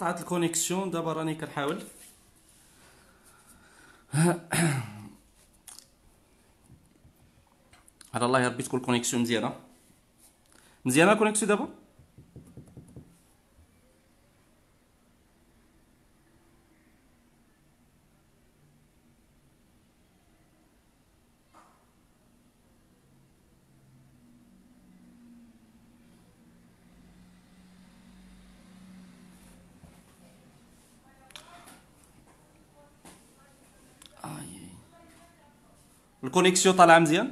قطعت الكونيكسيون دابا راني كنحاول على الله يربي تكون الكونيكسيون مزيانه مزيانه الكونيكسيون دابا الكونيكسيون طالعه مزيان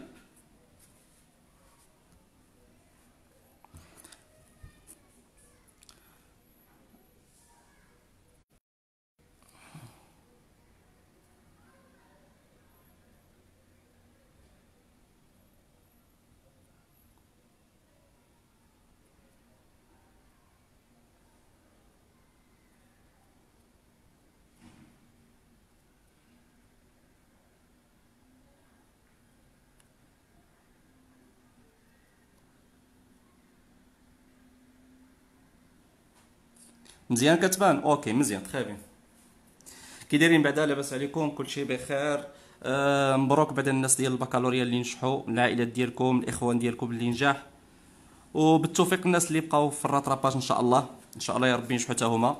مزيان كتبان اوكي مزيان تخي بيان كي دايرين بعدا لاباس عليكم كلشي بخير أه، مبروك بعدا الناس ديال البكالوريا اللي نجحوا العائلات ديالكم الاخوان ديالكم اللي نجح وبالتوفيق الناس اللي بقاو في الراتراباج ان شاء الله ان شاء الله يا ربي ينجحوا حتى هما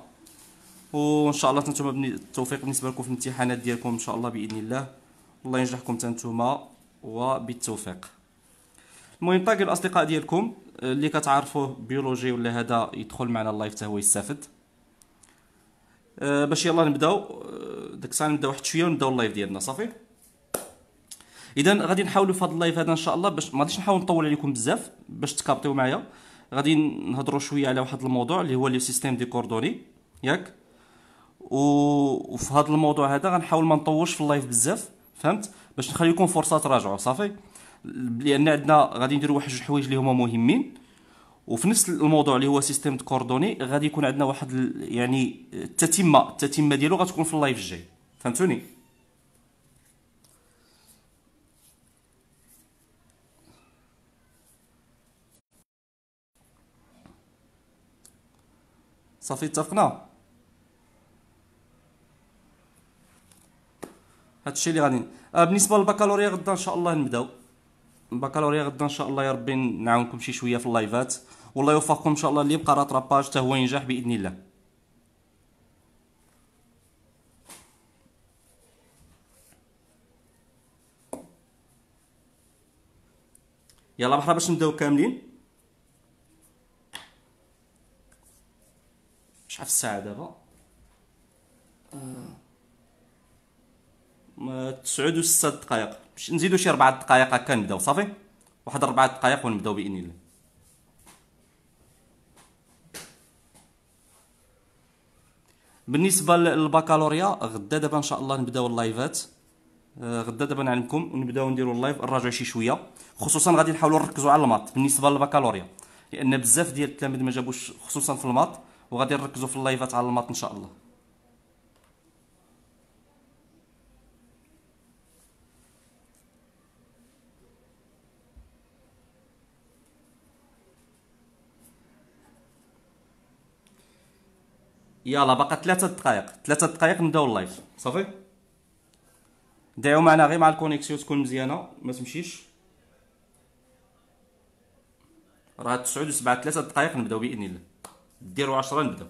وان شاء الله نتوما التوفيق بالنسبه لكم في الامتحانات ديالكم ان شاء الله باذن الله الله ينجحكم حتى نتوما وبالتوفيق المهم طاقي الاصدقاء ديالكم اللي كتعرفوه بيولوجي ولا هذا يدخل معنا اللايف حتى هو يستافد أه، باش يلا نبداو أه، ديك الساعه نبداو واحد شويه ونبداو اللايف ديالنا صافي اذا غادي نحاولوا في هذا اللايف هذا ان شاء الله باش ما غاديش نحاول نطول عليكم بزاف باش تكابطيو معايا غادي نهضروا شويه على واحد الموضوع اللي هو لو سيستيم دي كوردوني ياك و... وفي هذا الموضوع هذا غنحاول ما نطولش في اللايف بزاف فهمت باش نخليكم فرصه تراجعوا صافي لان عندنا غادي نديروا واحد جوج حوايج اللي هما مهمين وفي نفس الموضوع اللي هو سيستيم كوردوني غادي يكون عندنا واحد يعني التتمه التتمه ديالو غتكون في اللايف الجاي فهمتوني صافي اتفقنا هادشي اللي غادي آه، بالنسبه للبكالوريا غدا ان شاء الله نبداو البكالوريا غدا ان شاء الله يا ربي نعاونكم شي شويه في اللايفات والله يوفقكم ان شاء الله اللي يبقى راه تراباج حتى هو ينجح باذن الله يلا بحال باش نبداو كاملين شحال في الساعه دابا اه، تسعود و 6 دقائق نزيدو شي 4 دقائق هكا نبداو صافي واحد 4 دقائق ونبداو باذن الله بالنسبه للبكالوريا غدا دابا ان شاء الله نبداو اللايفات آه، غدا دابا نعلمكم ونبداو نديرو اللايف نراجعو شي شويه خصوصا غادي نحاولوا نركزوا على الماط بالنسبه للبكالوريا لان بزاف ديال التلاميذ ما جابوش خصوصا في الماط وغادي نركزوا في اللايفات على الماط ان شاء الله يلا باقا ثلاثة دقائق ثلاثة دقائق نبداو اللايف صافي دعوا معنا غير مع الكونيكسيون تكون مزيانه ما تمشيش راه تسعود و ثلاثة دقائق نبداو باذن الله ديروا عشرة نبداو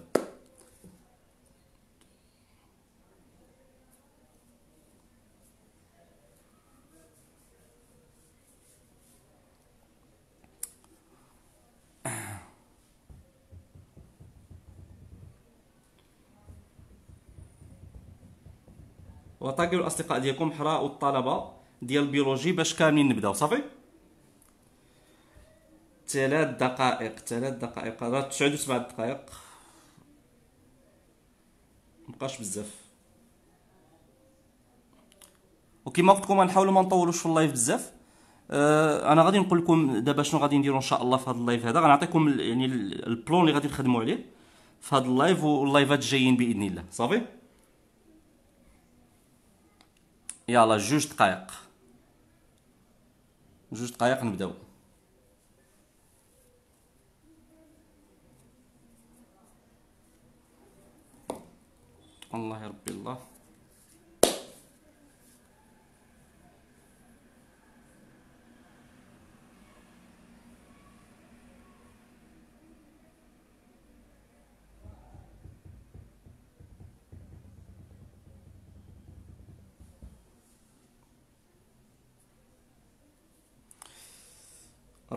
وطاقيو الاصدقاء ديالكم حراء الطلبه ديال البيولوجي باش كاملين نبداو صافي ثلاث دقائق ثلاث دقائق راه 9 و دقائق مبقاش بزاف وكما قلت لكم غنحاولوا ما نطولوش في اللايف بزاف أه انا غادي نقول لكم دابا شنو غادي نديروا ان شاء الله في هذا اللايف هذا غنعطيكم يعني البلون اللي غادي نخدموا عليه في هذا اللايف واللايفات الجايين باذن الله صافي يلا جوج دقائق جوج دقائق نبداو الله يربي الله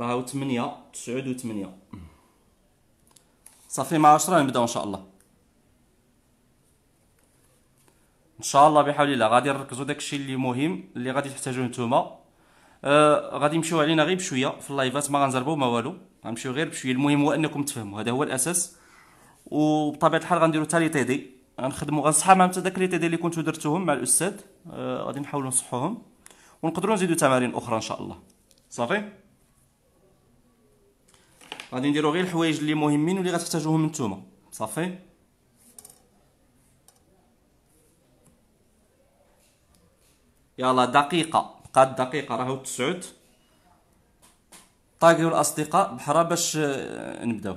راهو 8 9 و8 صافي مع 10 نبداو ان شاء الله ان شاء الله بحول الله غادي نركزوا داكشي اللي مهم اللي غادي تحتاجوه نتوما آه غادي يمشيو علينا غير بشويه في اللايفات ما غنزربوا ما والو غنمشيو غير بشويه المهم هو انكم تفهموا هذا هو الاساس وبطبيعه الحال غنديروا تالي لي تي دي غنخدموا غنصحى مع داك لي تي دي اللي كنتو درتوهم مع الاستاذ آه غادي نحاولوا نصحوهم ونقدروا نزيدوا تمارين اخرى ان شاء الله صافي غادي نديرو غير الحوايج اللي مهمين واللي غتحتاجوهم نتوما صافي يلا دقيقه بقات دقيقه راهو تسعود طاقيو الاصدقاء بحرا باش آه، نبداو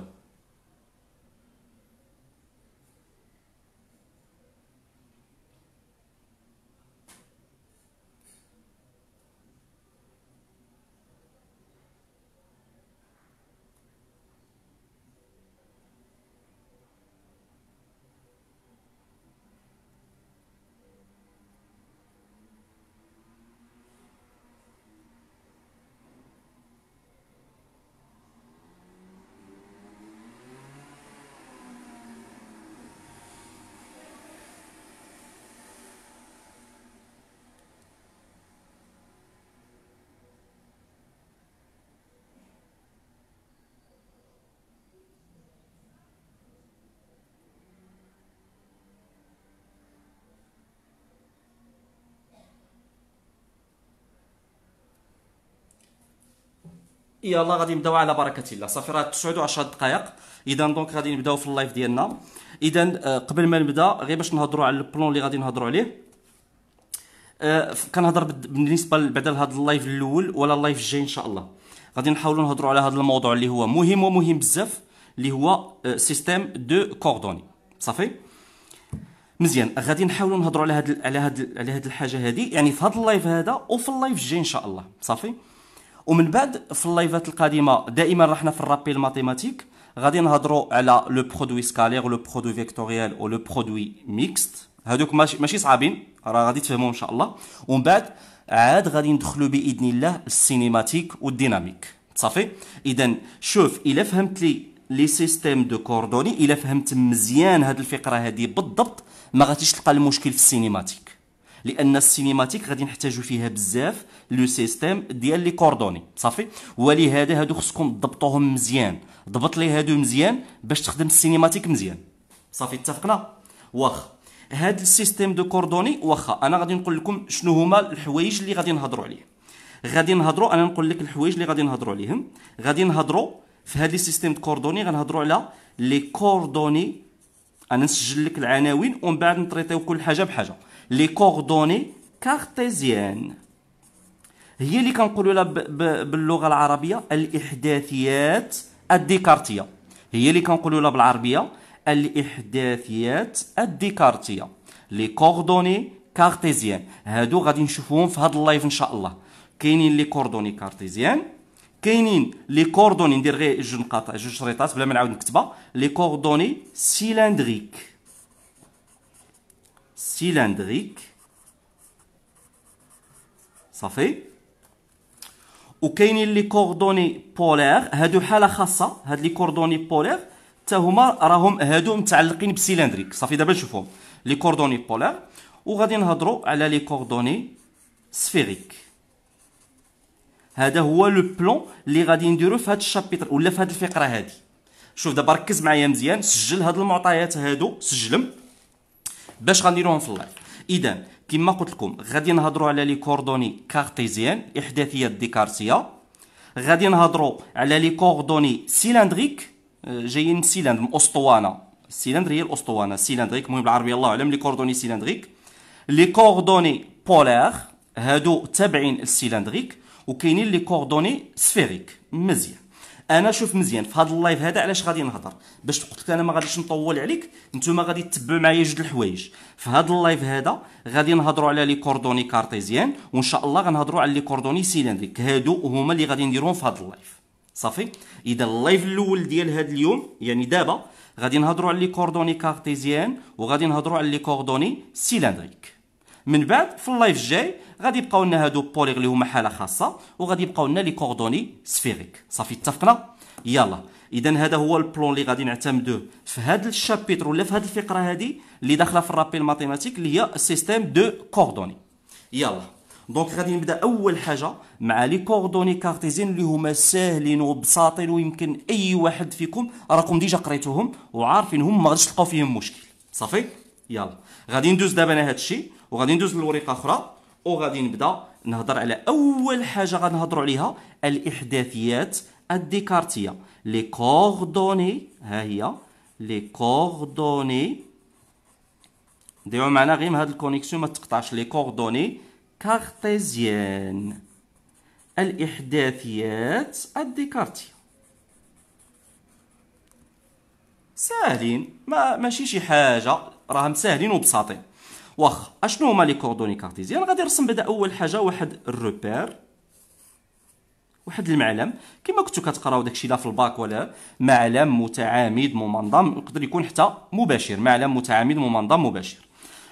يلا غادي نبداو على بركه الله صافي راه 9 و 10 دقائق اذا دونك غادي نبداو في اللايف ديالنا اذا آه، قبل ما نبدا غير باش نهضروا على البلون اللي غادي نهضروا عليه آه، كنهضر بالنسبه بعد هذا اللايف الاول ولا اللايف الجاي ان شاء الله غادي نحاولوا نهضروا على هذا الموضوع اللي هو مهم ومهم بزاف اللي هو سيستيم دو كوردوني صافي مزيان غادي نحاولوا نهضروا على هاد على هاد على هاد الحاجه هذه يعني في هذا اللايف هذا وفي اللايف الجاي ان شاء الله صافي ومن بعد في اللايفات القادمه دائما رحنا في الرابي الماتيماتيك غادي نهضروا على لو برودوي سكالير لو برودوي فيكتوريال ولو برودوي ميكست هادوك ماشي ماشي صعابين راه غادي تفهموهم ان شاء الله ومن بعد عاد غادي ندخلوا باذن الله السينيماتيك والديناميك صافي اذا شوف الا فهمت لي لي سيستيم دو كوردوني الا فهمت مزيان هاد الفقره هادي بالضبط ما غاديش تلقى المشكل في السينيماتيك لان السينيماتيك غادي نحتاجو فيها بزاف لو سيستيم ديال لي كوردوني صافي ولهذا هادو خصكم تضبطوهم مزيان ضبط لي هادو مزيان باش تخدم السينيماتيك مزيان صافي اتفقنا واخ هاد السيستيم دو كوردوني واخا انا غادي نقول لكم شنو هما الحوايج اللي غادي نهضروا عليه غادي نهضروا انا نقول لك الحوايج اللي غادي نهضروا عليهم غادي نهضروا في هاد لي سيستيم دو كوردوني غنهضروا على لي كوردوني انا نسجل لك العناوين ومن بعد نطريطيو كل حاجه بحاجه لي كوردوني كارتيزيان هي اللي كنقولوا لها باللغه العربيه الاحداثيات الديكارتيه هي اللي كنقولوا لها بالعربيه الاحداثيات الديكارتيه لي كوردوني كارتيزيان هادو غادي نشوفوهم في هاد اللايف ان شاء الله كاينين لي كوردوني كارتيزيان كاينين لي كوردوني ندير غير جوج نقاط جوج شريطات بلا ما نعاود نكتبها لي كوردوني سيلندريك سيلندريك صافي وكاينين لي كوردوني بولير هادو حاله خاصه هاد لي كوردوني بولير حتى هما راهم هادو متعلقين بسيلندريك صافي دابا نشوفهم لي كوردوني بولير وغادي نهضروا على لي كوردوني سفيريك هذا هو لو بلون اللي غادي نديرو في هاد الشابيتر ولا في هاد الفقره هادي شوف دابا ركز معايا مزيان سجل هاد المعطيات هادو سجلهم باش غنديروهم في اللايف اذا كما قلت لكم غادي نهضروا على لي كوردوني كارتيزيان احداثيه ديكارسيا غادي نهضروا على لي كوردوني سيلندريك آه، جايين من سيلندر من اسطوانه السيلندر هي الاسطوانه سيلندريك المهم بالعربيه الله اعلم لي كوردوني سيلندريك لي كوردوني بولير هادو تابعين للسيلندريك وكاينين لي كوردوني سفيريك مزيان انا شوف مزيان في هذا اللايف هذا علاش غادي نهضر باش قلت لك انا ما غاديش نطول عليك نتوما غادي تتبعوا معايا جوج الحوايج في هذا اللايف هذا غادي نهضروا على لي كوردوني كارتيزيان وان شاء الله غنهضروا على لي كوردوني سيلندريك هادو هما اللي غادي نديروهم في هذا اللايف صافي اذا اللايف الاول ديال هذا اليوم يعني دابا غادي نهضروا على لي كوردوني كارتيزيان وغادي نهضروا على لي كوردوني سيلندريك من بعد في اللايف الجاي غادي يبقاو لنا هادو بوليغ اللي هما حاله خاصه وغادي يبقاو لنا لي كوردوني سفيريك صافي اتفقنا يلا اذا هذا هو البلون اللي غادي نعتمدوه في هذا الشابيتر ولا في هذه الفقره هذه اللي داخله في الرابيل ماتيماتيك اللي هي السيستيم دو كوردوني يلا دونك غادي نبدا اول حاجه مع لي كوردوني كارتيزين اللي هما ساهلين وبساطين ويمكن اي واحد فيكم راكم ديجا قريتوهم وعارفينهم ما غاديش تلقاو فيهم مشكل صافي يلا غادي ندوز دابا انا الشيء وغادي ندوز لورقه اخرى وغادي نبدا نهضر على اول حاجه غنهضروا عليها الاحداثيات الديكارتيه لي كوردوني ها هي لي كوردوني ديروا معنا غير هاد الكونيكسيون ما تقطعش لي كوردوني كارتيزيان الاحداثيات الديكارتيه ساهلين ما ماشي شي حاجه راهم ساهلين وبساطين واخا اشنو هما لي كوردوني كارتيزيان غادي نرسم بعدا اول حاجه واحد الروبير واحد المعلم كما كنتو كتقراو داكشي لا في الباك ولا معلم متعامد ممنظم يقدر يكون حتى مباشر معلم متعامد ممنظم مباشر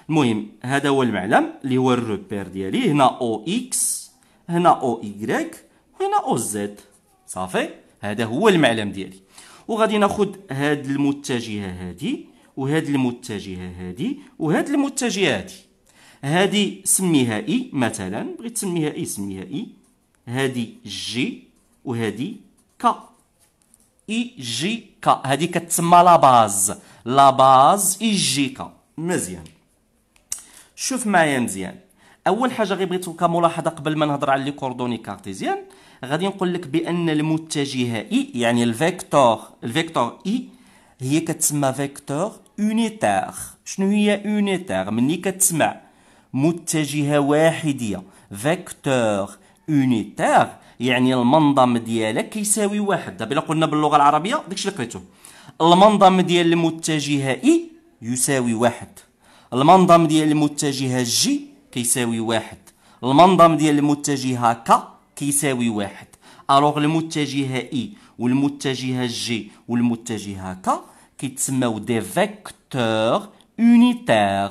المهم هذا هو المعلم اللي هو الروبير ديالي هنا او اكس هنا او ايغريك وهنا او زد صافي هذا هو المعلم ديالي وغادي ناخد هاد المتجهه هادي وهذه المتجهه هذه وهذه المتجهه هذه هذه سميها اي مثلا بغيت تسميها اي سميها اي هذه جي وهذه كا اي جي كا هذه كتسمى لا باز لا باز اي جي كا مزيان شوف معايا مزيان اول حاجه غير بغيت كملاحظه قبل ما نهضر على لي كوردوني كارتيزيان غادي نقول لك بان المتجهه اي يعني الفيكتور الفيكتور اي هي كتسمى فيكتور اونيتار شنو هي اونيتار ملي كتسمع متجهه واحديه فيكتور اونيتار يعني المنظم ديالك كيساوي واحد دابا قلنا باللغه العربيه داكشي اللي قريته المنظم ديال المتجهه اي يساوي واحد المنظم ديال المتجهه جي كيساوي واحد المنظم ديال المتجهه ك كيساوي واحد الوغ المتجهه اي والمتجهه جي والمتجهه ك كيتسماو دي فيكتور اونيتير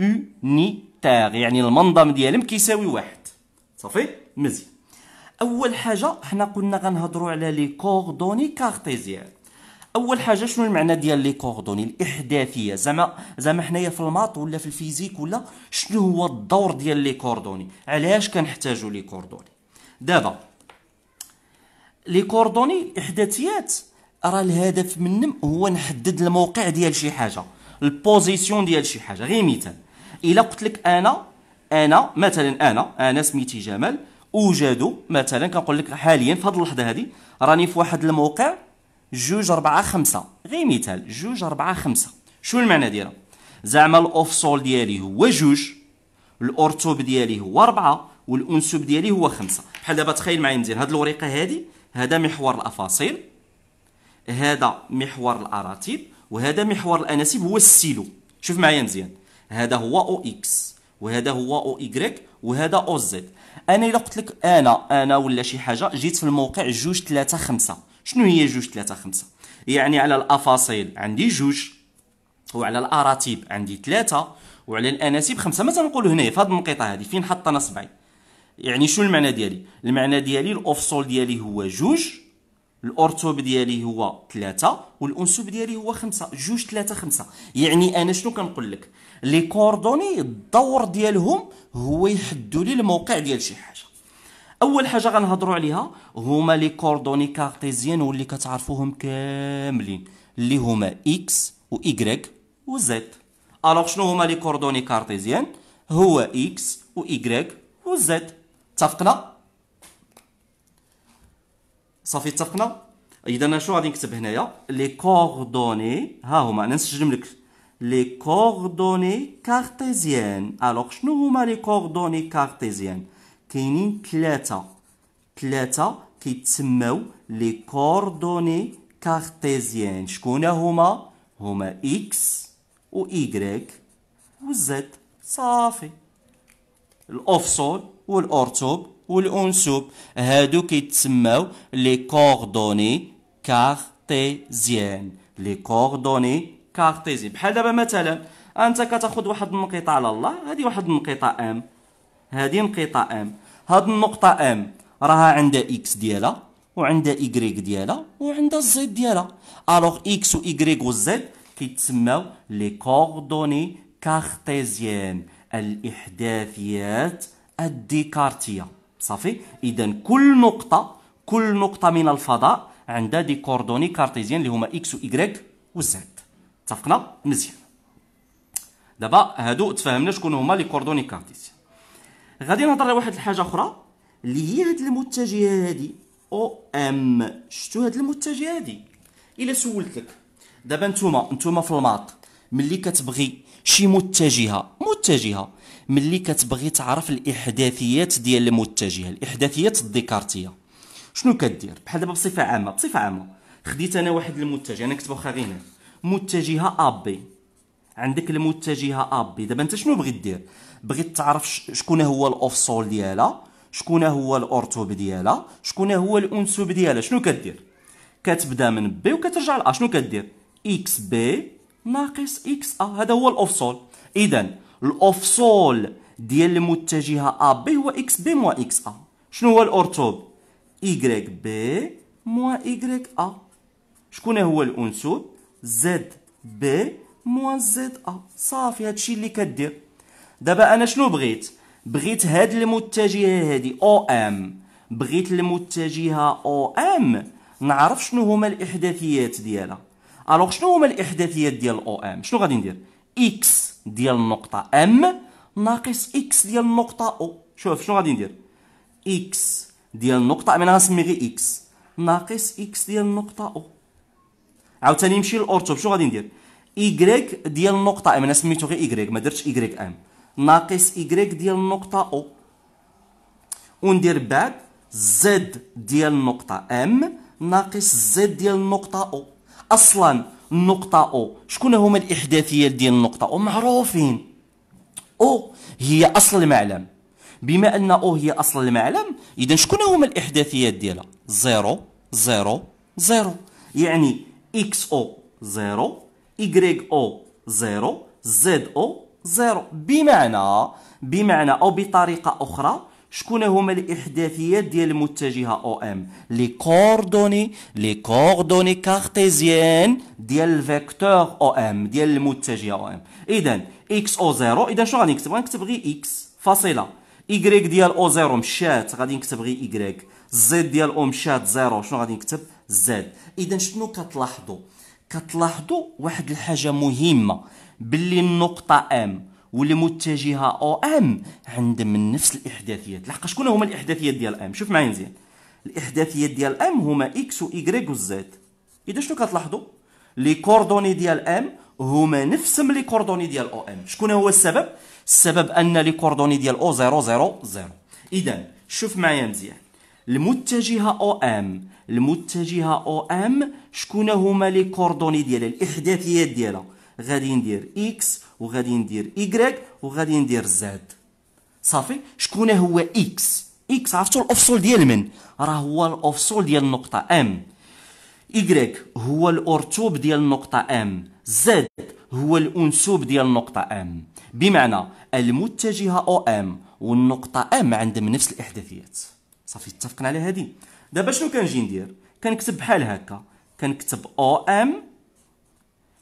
اونيتير يعني المنظم ديالهم كيساوي واحد صافي مزيان اول حاجه حنا قلنا غنهضروا على لي كوردوني كارتيزيان اول حاجه شنو المعنى ديال لي كوردوني الاحداثيه زعما زعما حنايا في الماط ولا في الفيزيك ولا شنو هو الدور ديال لي كوردوني علاش كنحتاجو لي كوردوني دابا لي كوردوني الاحداثيات راه الهدف منهم هو نحدد الموقع ديال شي حاجه البوزيسيون ديال شي حاجه غير مثال الا قلت لك انا انا مثلا انا انا سميتي جمال اوجد مثلا كنقول لك حاليا في هذه اللحظه هذه راني في واحد الموقع جوج أربعة خمسة غير مثال جوج أربعة خمسة شو المعنى ديالها زعما سول ديالي هو جوج الاورتوب ديالي هو أربعة والانسوب ديالي هو خمسة بحال دابا تخيل معايا مزيان هاد الوريقه هادي هذا محور الافاصيل هذا محور الاراتيب وهذا محور الاناسيب هو السيلو شوف معايا مزيان هذا هو او اكس وهذا هو او ايغريك وهذا او زد انا الا قلت لك انا انا ولا شي حاجه جيت في الموقع جوج ثلاثة خمسة شنو هي جوج ثلاثة خمسة يعني على الافاصيل عندي جوج وعلى الاراتيب عندي ثلاثة وعلى الاناسيب خمسة مثلا نقول هنا في هذه المنقطه هذه فين حط انا صبعي يعني شنو المعنى ديالي المعنى ديالي الافصول ديالي هو جوج الأرتوب ديالي هو ثلاثة والأنسوب ديالي هو خمسة جوج ثلاثة خمسة يعني أنا شنو كنقول لك لي كوردوني الدور ديالهم هو يحدوا لي الموقع ديال شي حاجة أول حاجة غنهضرو عليها هما لي كوردوني كارتيزيان واللي كتعرفوهم كاملين اللي هما إكس و إيكغيك و زد ألوغ شنو هما لي كوردوني كارتيزيان هو إكس و إيكغيك و زد اتفقنا صافي اتفقنا اذا انا شنو غادي نكتب هنايا لي كوردوني ها هما انا نسجلهم لك لي كوردوني كارتيزيان الوغ شنو هما لي كوردوني كارتيزيان كاينين ثلاثه ثلاثه كيتسموا لي كوردوني كارتيزيان شكون هما هما اكس و ايغريك و زد صافي الاوفسول والاورتوب والأنسوب هادو كيتسماو لي كوردوني كارتيزيان لي كوردوني كارتيزيان بحال دابا مثلا انت كتاخذ واحد النقطه على الله هذه واحد النقطه ام هذه نقطه ام هاد النقطه ام راها عندها اكس ديالها وعندها ايغريك ديالها وعندها الزيد ديالها الوغ اكس وايغريك والزيد كيتسماو لي كوردوني كارتيزيان الاحداثيات الديكارتيه صافي اذا كل نقطه كل نقطه من الفضاء عندها دي كوردوني كارتيزيان اللي هما اكس وايكغيك زد اتفقنا مزيان دابا هادو تفهمنا شكون هما لي كوردوني كارتيزيان غادي نهضر على واحد الحاجه اخرى اللي هي هاد المتجهه هادي او ام شفتوا هاد المتجهه هادي الا سولتك دابا نتوما نتوما في الماط ملي كتبغي شي متجهه متجهه ملي كتبغي تعرف الاحداثيات ديال المتجهه الاحداثيات الديكارتيه شنو كدير بحال دابا بصفه عامه بصفه عامه خديت انا واحد المتجه انا كنت واخا غير متجهه بي عندك المتجهه ا بي دابا انت شنو بغيت دير بغيت تعرف شكون هو سول ديالها شكون هو الاورتوب ديالها شكون هو الانسوب ديالها شنو كدير كتبدا من بي وكترجع ل شنو كدير اكس بي ناقص اكس ا هذا هو سول اذا الأفصول ديال المتجهة أ بي هو إكس بي موا إكس أ شنو هو الأرتوب إيكغيك بي موا إيكغيك أ شكون هو الأنسوب؟ زد بي موا زد أ صافي هادشي اللي كدير دابا أنا شنو بغيت بغيت هاد المتجهة هادي أو أم بغيت المتجهة أو أم نعرف شنو هما الإحداثيات ديالها ألوغ شنو هما الإحداثيات ديال أو أم شنو غادي ندير إكس ديال النقطة ام ناقص اكس ديال النقطة او شوف شنو غادي ندير اكس ديال النقطة ام انا غنسمي غير اكس ناقص اكس ديال النقطة او عاوتاني نمشي للأرتوب شنو غادي ندير ايكغيك ديال النقطة ام انا سميتو غير ايكغيك ما درتش ايكغيك ام ناقص ايكغيك ديال النقطة او وندير بعد زد ديال النقطة ام ناقص زد ديال النقطة او اصلا نقطة أو شكون هما الإحداثيات ديال النقطة أو معروفين أو هي أصل المعلم بما أن أو هي أصل المعلم إذا شكون هما الإحداثيات ديالها زيرو زيرو زيرو يعني إكس أو زيرو إيكغيك أو زيرو زد أو زيرو بمعنى بمعنى أو بطريقة أخرى شكون هما الاحداثيات ديال المتجهه او ام لي كوردوني لي كوردوني كارتيزيان ديال الفيكتور او ام ديال المتجهه او ام اذا اكس او زيرو اذا شنو غنكتب غنكتب غير اكس فاصله y ديال او زيرو مشات غادي نكتب غير y زد ديال او مشات زيرو شنو غادي نكتب زد اذا شنو كتلاحظوا كتلاحظوا واحد الحاجه مهمه باللي النقطه ام والمتجهه او ام عندهم من نفس الاحداثيات لحق شكون هما الاحداثيات ديال ام شوف معايا مزيان الاحداثيات ديال ام هما اكس وايكغيك وزد اذا شنو كتلاحظوا لي كوردوني ديال ام هما نفس لي كوردوني ديال او ام شكون هو السبب السبب ان لي كوردوني ديال او 0 0 0 اذا شوف معايا مزيان المتجهه او ام المتجهه او ام شكون هما لي كوردوني ديالها الاحداثيات ديالها غادي ندير اكس وغادي ندير ايغريك وغادي ندير زد صافي شكون هو اكس اكس عرفتوا الاوفسول ديال من راه هو الاوفسول ديال النقطه ام ايغريك هو الارتوب ديال النقطه ام زد هو الانسوب ديال النقطه ام بمعنى المتجهه او ام والنقطه ام عندهم نفس الاحداثيات صافي اتفقنا على هذه دابا شنو كنجي ندير كنكتب بحال هكا كنكتب او ام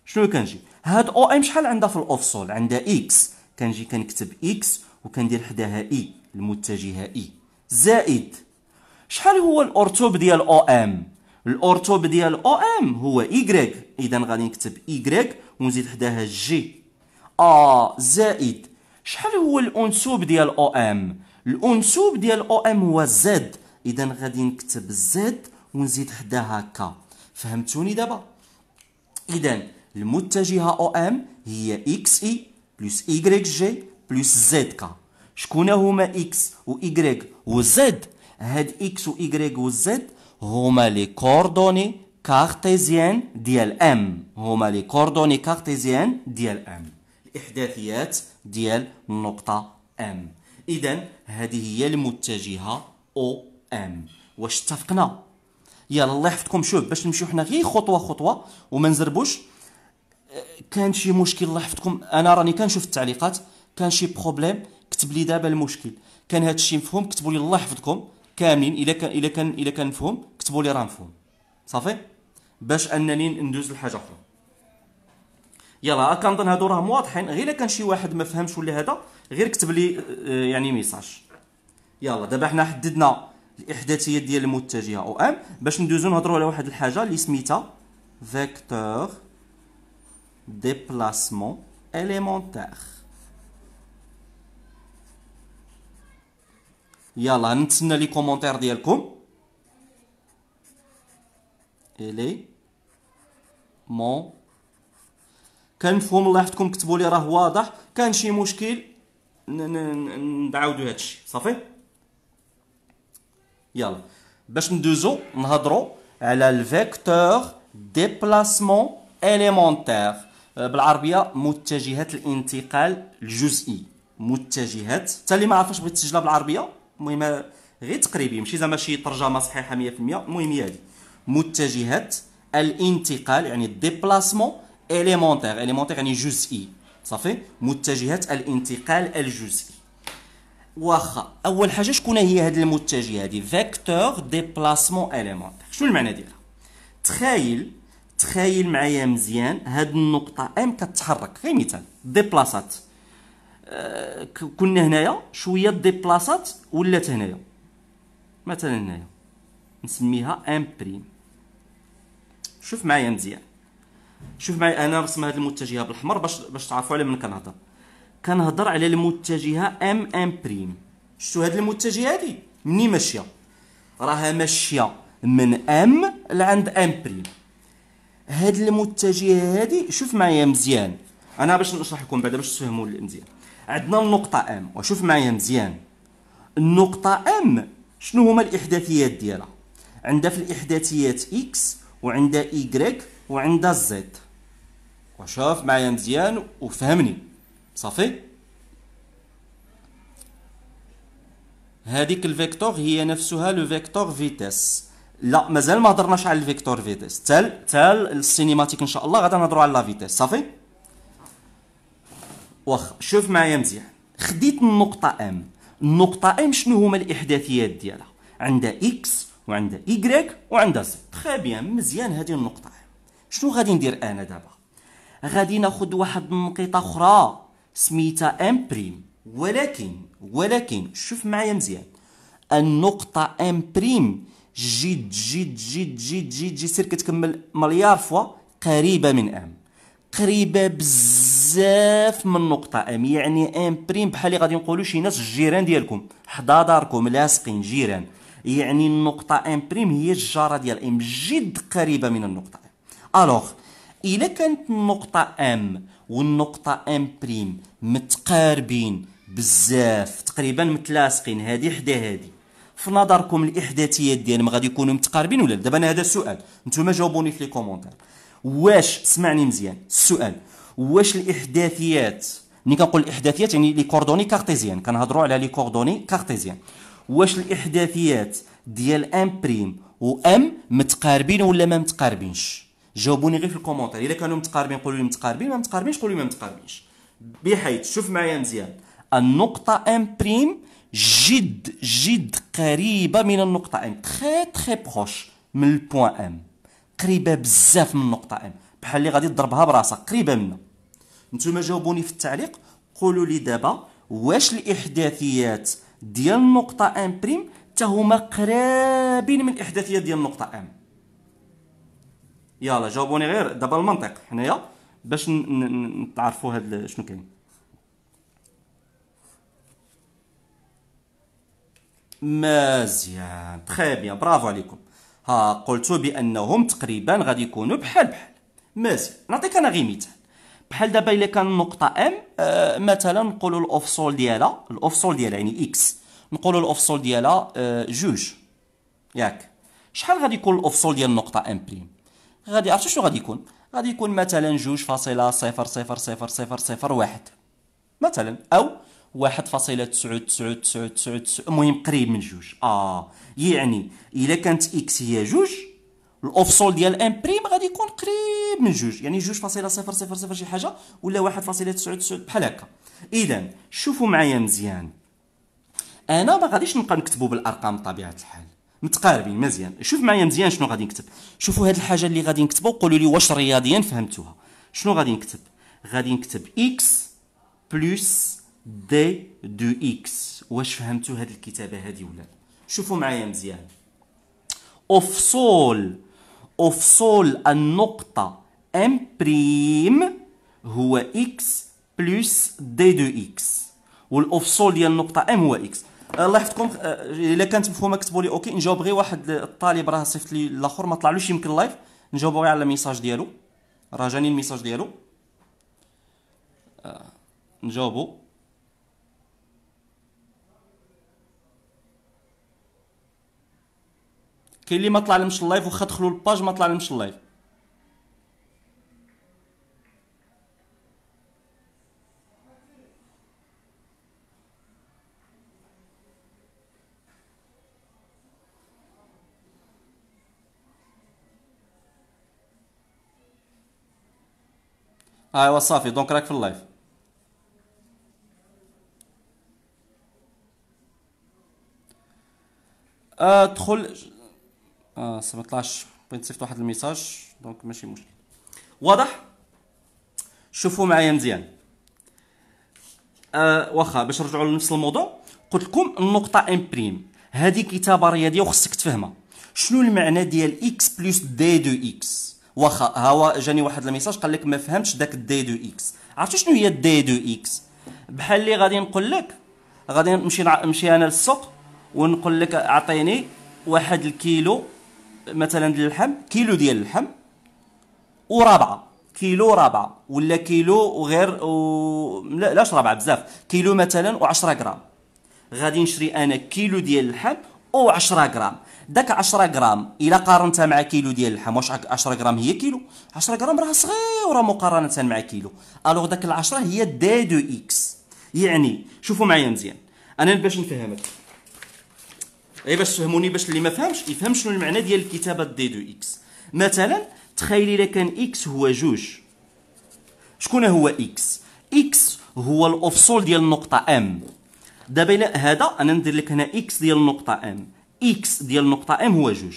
شنو كنجي هاد او ام شحال عندها في الأفصول عندها اكس كنجي كنكتب اكس وكندير حداها اي المتجهة اي زائد شحال هو الأرتوب ديال او ام الأرتوب ديال او ام هو ايغريك إذا غادي نكتب ايغريك ونزيد حداها جي ا آه زائد شحال هو الأنسوب ديال او ام الأنسوب ديال او ام هو زد إذا غادي نكتب زد ونزيد حداها كا فهمتوني دابا إذا المتجهة او ام هي اكس اي بلس ايغريك جي بلس زد كا شكون هما اكس و ايغريك و زد هاد اكس و ايغريك و زد هما لي كوردوني كارتيزيان ديال ام هما لي كوردوني كارتيزيان ديال ام الاحداثيات ديال النقطه ام اذا هذه هي المتجهه او ام واش اتفقنا يلا الله يحفظكم شوف باش نمشيو حنا غير خطوه خطوه وما نزربوش كان شي مشكل لاحظتكم انا راني كنشوف التعليقات كان شي بروبليم كتب لي دابا المشكل كان هذا الشيء مفهوم كتبوا لي الله يحفظكم كاملين الا كان الا كان الا كان مفهوم كتبوا لي راه مفهوم صافي باش انني ندوز لحاجه اخرى يلا كنظن هادو راهم واضحين غير الا كان شي واحد ما فهمش ولا هذا غير كتب لي آه، يعني ميساج يلا دابا حنا حددنا الاحداثيه ديال المتجهه او ام باش ندوزو نهضروا على واحد الحاجه اللي سميتها فيكتور déplacement élémentaire. يلا نتسنى لي كومونتير ديالكم de كان كنفهم الله يحفظكم كتبوا لي راه واضح كان شي مشكل نعاودوا هادشي صافي يلا باش ندوزو نهضروا على الفيكتور déplacement élémentaire. آه، بالعربيه متجهات الانتقال الجزئي متجهات حتى اللي ما عرفش بغيت تسجلها بالعربيه المهم غير تقريبي ماشي زعما شي ترجمه صحيحه 100% المهم هي هذه متجهات الانتقال يعني ديبلاسمون اليمونتير اليمونتير يعني جزئي صافي متجهات الانتقال الجزئي واخا اول حاجه شكون هي هذه المتجهه هذه فيكتور ديبلاسمون اليمونتير شنو المعنى ديالها تخيل تخيل معايا مزيان هاد النقطه ام كتحرك غير مثال ديبلاصات آه، كنا هنايا شويه ديبلاصات ولات هنايا مثلا هنايا نسميها ام بريم شوف معايا مزيان شوف معايا انا رسم هاد المتجهه بالاحمر باش باش تعرفوا على من كنهضر كنهضر على المتجهه ام ام بريم شتو هاد المتجهه هادي مني ماشيه راها ماشيه من ام لعند ام بريم هاد المتجهه هادي شوف معايا مزيان انا باش نشرح لكم بعدا باش تفهموا مزيان عندنا النقطه ام وشوف معايا مزيان النقطه ام شنو هما الاحداثيات ديالها عندها في الاحداثيات اكس وعندها ايغريك وعندها زد وشوف معايا مزيان وفهمني صافي هذيك الفيكتور هي نفسها لو فيكتور فيتاس لا مازال ما هضرناش على الفيكتور فيتيس تال تال السينيماتيك ان شاء الله غادي نهضروا على لا فيتيس صافي واخ شوف معايا مزيان خديت النقطه ام النقطه ام شنو هما الاحداثيات ديالها عندها اكس وعندها ايكغيك وعندها زد تري بيان مزيان هذه النقطه ام شنو غادي ندير انا دابا غادي ناخذ واحد النقطه اخرى سميتها ام بريم ولكن ولكن شوف معايا مزيان النقطه ام بريم جد جد جد جد جد جد سير كتكمل مليار فوا قريبه من ام قريبه بزاف من نقطه ام يعني ام بريم بحال اللي غادي نقولوا شي ناس الجيران ديالكم حدا داركم لاصقين جيران يعني النقطه ام بريم هي الجاره ديال ام جد قريبه من النقطه ام الوغ الا كانت النقطه ام والنقطه ام بريم متقاربين بزاف تقريبا متلاصقين هذه حدا هذه في نظركم الاحداثيات ديالهم غادي يكونوا متقاربين ولا لا دابا انا هذا السؤال نتوما جاوبوني في لي كومونتير واش سمعني مزيان السؤال واش الاحداثيات ملي كنقول الاحداثيات يعني لي كوردوني كارتيزيان كنهضروا على لي كوردوني كارتيزيان واش الاحداثيات ديال ام بريم و ام متقاربين ولا ما متقاربينش جاوبوني غير في الكومونتير الا كانوا متقاربين قولوا لي متقاربين ما متقاربينش قولوا لي ما متقاربينش بحيث شوف معايا مزيان النقطه ام بريم جد جد قريبه من النقطه ام تري تري بروش من البوان ام قريبه بزاف من النقطه ام بحال اللي غادي تضربها براسك قريبه منها نتوما جاوبوني في التعليق قولوا لي دابا واش الاحداثيات ديال النقطه ام بريم حتى هما قرابين من الاحداثيات ديال النقطه ام يلا جاوبوني غير دابا المنطق حنايا باش نتعرفوا هاد شنو كاين مزيان تخي بيان برافو عليكم ها قلت بانهم تقريبا غادي يكونوا بحال بحال مزيان نعطيك انا غير مثال بحال دابا الا كان النقطه ام آه مثلا نقولوا الافصول ديالها الافصول ديالها يعني اكس نقولوا الافصول ديالها آه جوج ياك شحال غادي يكون الافصول ديال النقطه ام بريم غادي عرفتي شنو غادي يكون غادي يكون مثلا جوج فاصلة صفر صفر صفر صفر صفر واحد مثلا او واحد فاصلة تسعود تسعود تسعود تسعود المهم قريب من جوج اه يعني الا كانت اكس هي جوج الاوفسول ديال أن بريم غادي يكون قريب من جوج يعني جوج فاصلة صفر صفر صفر شي حاجه ولا واحد فاصلة تسعود تسعود بحال هكا اذا شوفوا معايا مزيان انا ما غاديش نبقى نكتبوا بالارقام بطبيعه الحال متقاربين مزيان شوف معايا مزيان شنو غادي نكتب شوفوا هاد الحاجه اللي غادي نكتبها وقولوا لي واش رياضيا فهمتوها شنو غادي نكتب غادي نكتب اكس بلس دي دو اكس واش فهمتوا هذه الكتابه هذه ولا شوفوا معايا مزيان افصول افصول النقطه ام بريم هو اكس بلس دي دو اكس والافصول ديال النقطه ام هو اكس الله يحفظكم euh, الا كانت مفهومه كتبوا لي اوكي نجاوب غير واحد الطالب راه صيفط لي الاخر ما طلعلوش يمكن لايف نجاوبوا غير على الميساج ديالو راه جاني الميساج ديالو آه، نجاوبوا كاين اللي ما طلع لهمش اللايف واخا دخلوا الباج ما طلع لهمش اللايف ايوا صافي دونك راك في اللايف ادخل آه، آه 17 بغيت نصيفط واحد الميساج دونك ماشي مشكل واضح شوفوا معايا مزيان آه واخا باش نرجعوا لنفس الموضوع قلت لكم النقطه ام بريم هذه كتابه رياضيه وخصك تفهمها شنو المعنى ديال اكس بلس دي دو اكس واخا هو جاني واحد الميساج قال لك ما فهمتش داك دي دو اكس عرفتوا شنو هي دي دو اكس بحال اللي غادي نقول لك غادي نمشي نمشي انا للسوق ونقول لك اعطيني واحد الكيلو مثلا ديال اللحم كيلو ديال اللحم ورابعه كيلو رابعه ولا كيلو وغير و... لاش رابعه بزاف كيلو مثلا و10 غرام غادي نشري انا كيلو ديال اللحم و10 غرام داك 10 غرام الا قارنتها مع كيلو ديال اللحم واش 10 غرام هي كيلو 10 غرام راه صغيره مقارنه مع كيلو الوغ داك ال10 هي دي دو اكس يعني شوفوا معايا مزيان انا باش نفهمك اي باش تفهموني باش اللي ما فهمش يفهم شنو المعنى ديال الكتابه دي دو اكس مثلا تخيلي لك كان اكس هو جوج شكون هو اكس اكس هو الافصول ديال النقطه ام دابا هذا انا ندير لك هنا اكس ديال النقطه ام اكس ديال النقطه ام هو جوج